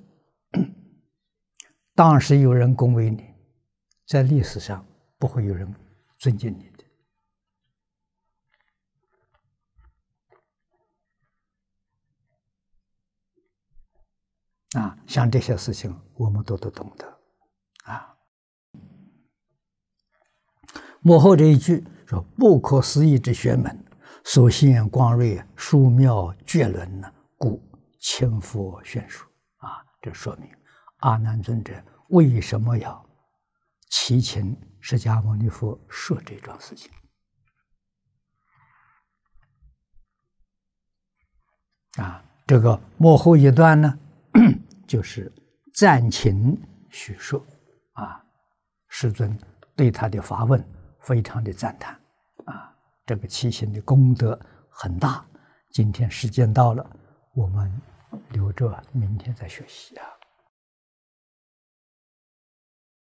当时有人恭维你，在历史上不会有人尊敬你的啊！像这些事情，我们都都懂得啊。幕后这一句说：“不可思议之玄门，所现光瑞殊妙绝伦呢，故千佛宣说啊。”这说明。阿难尊者为什么要祈请释迦牟尼佛说这桩事情？啊，这个幕后一段呢，就是赞请许说啊，师尊对他的发问非常的赞叹啊，这个祈请的功德很大。今天时间到了，我们留着明天再学习啊。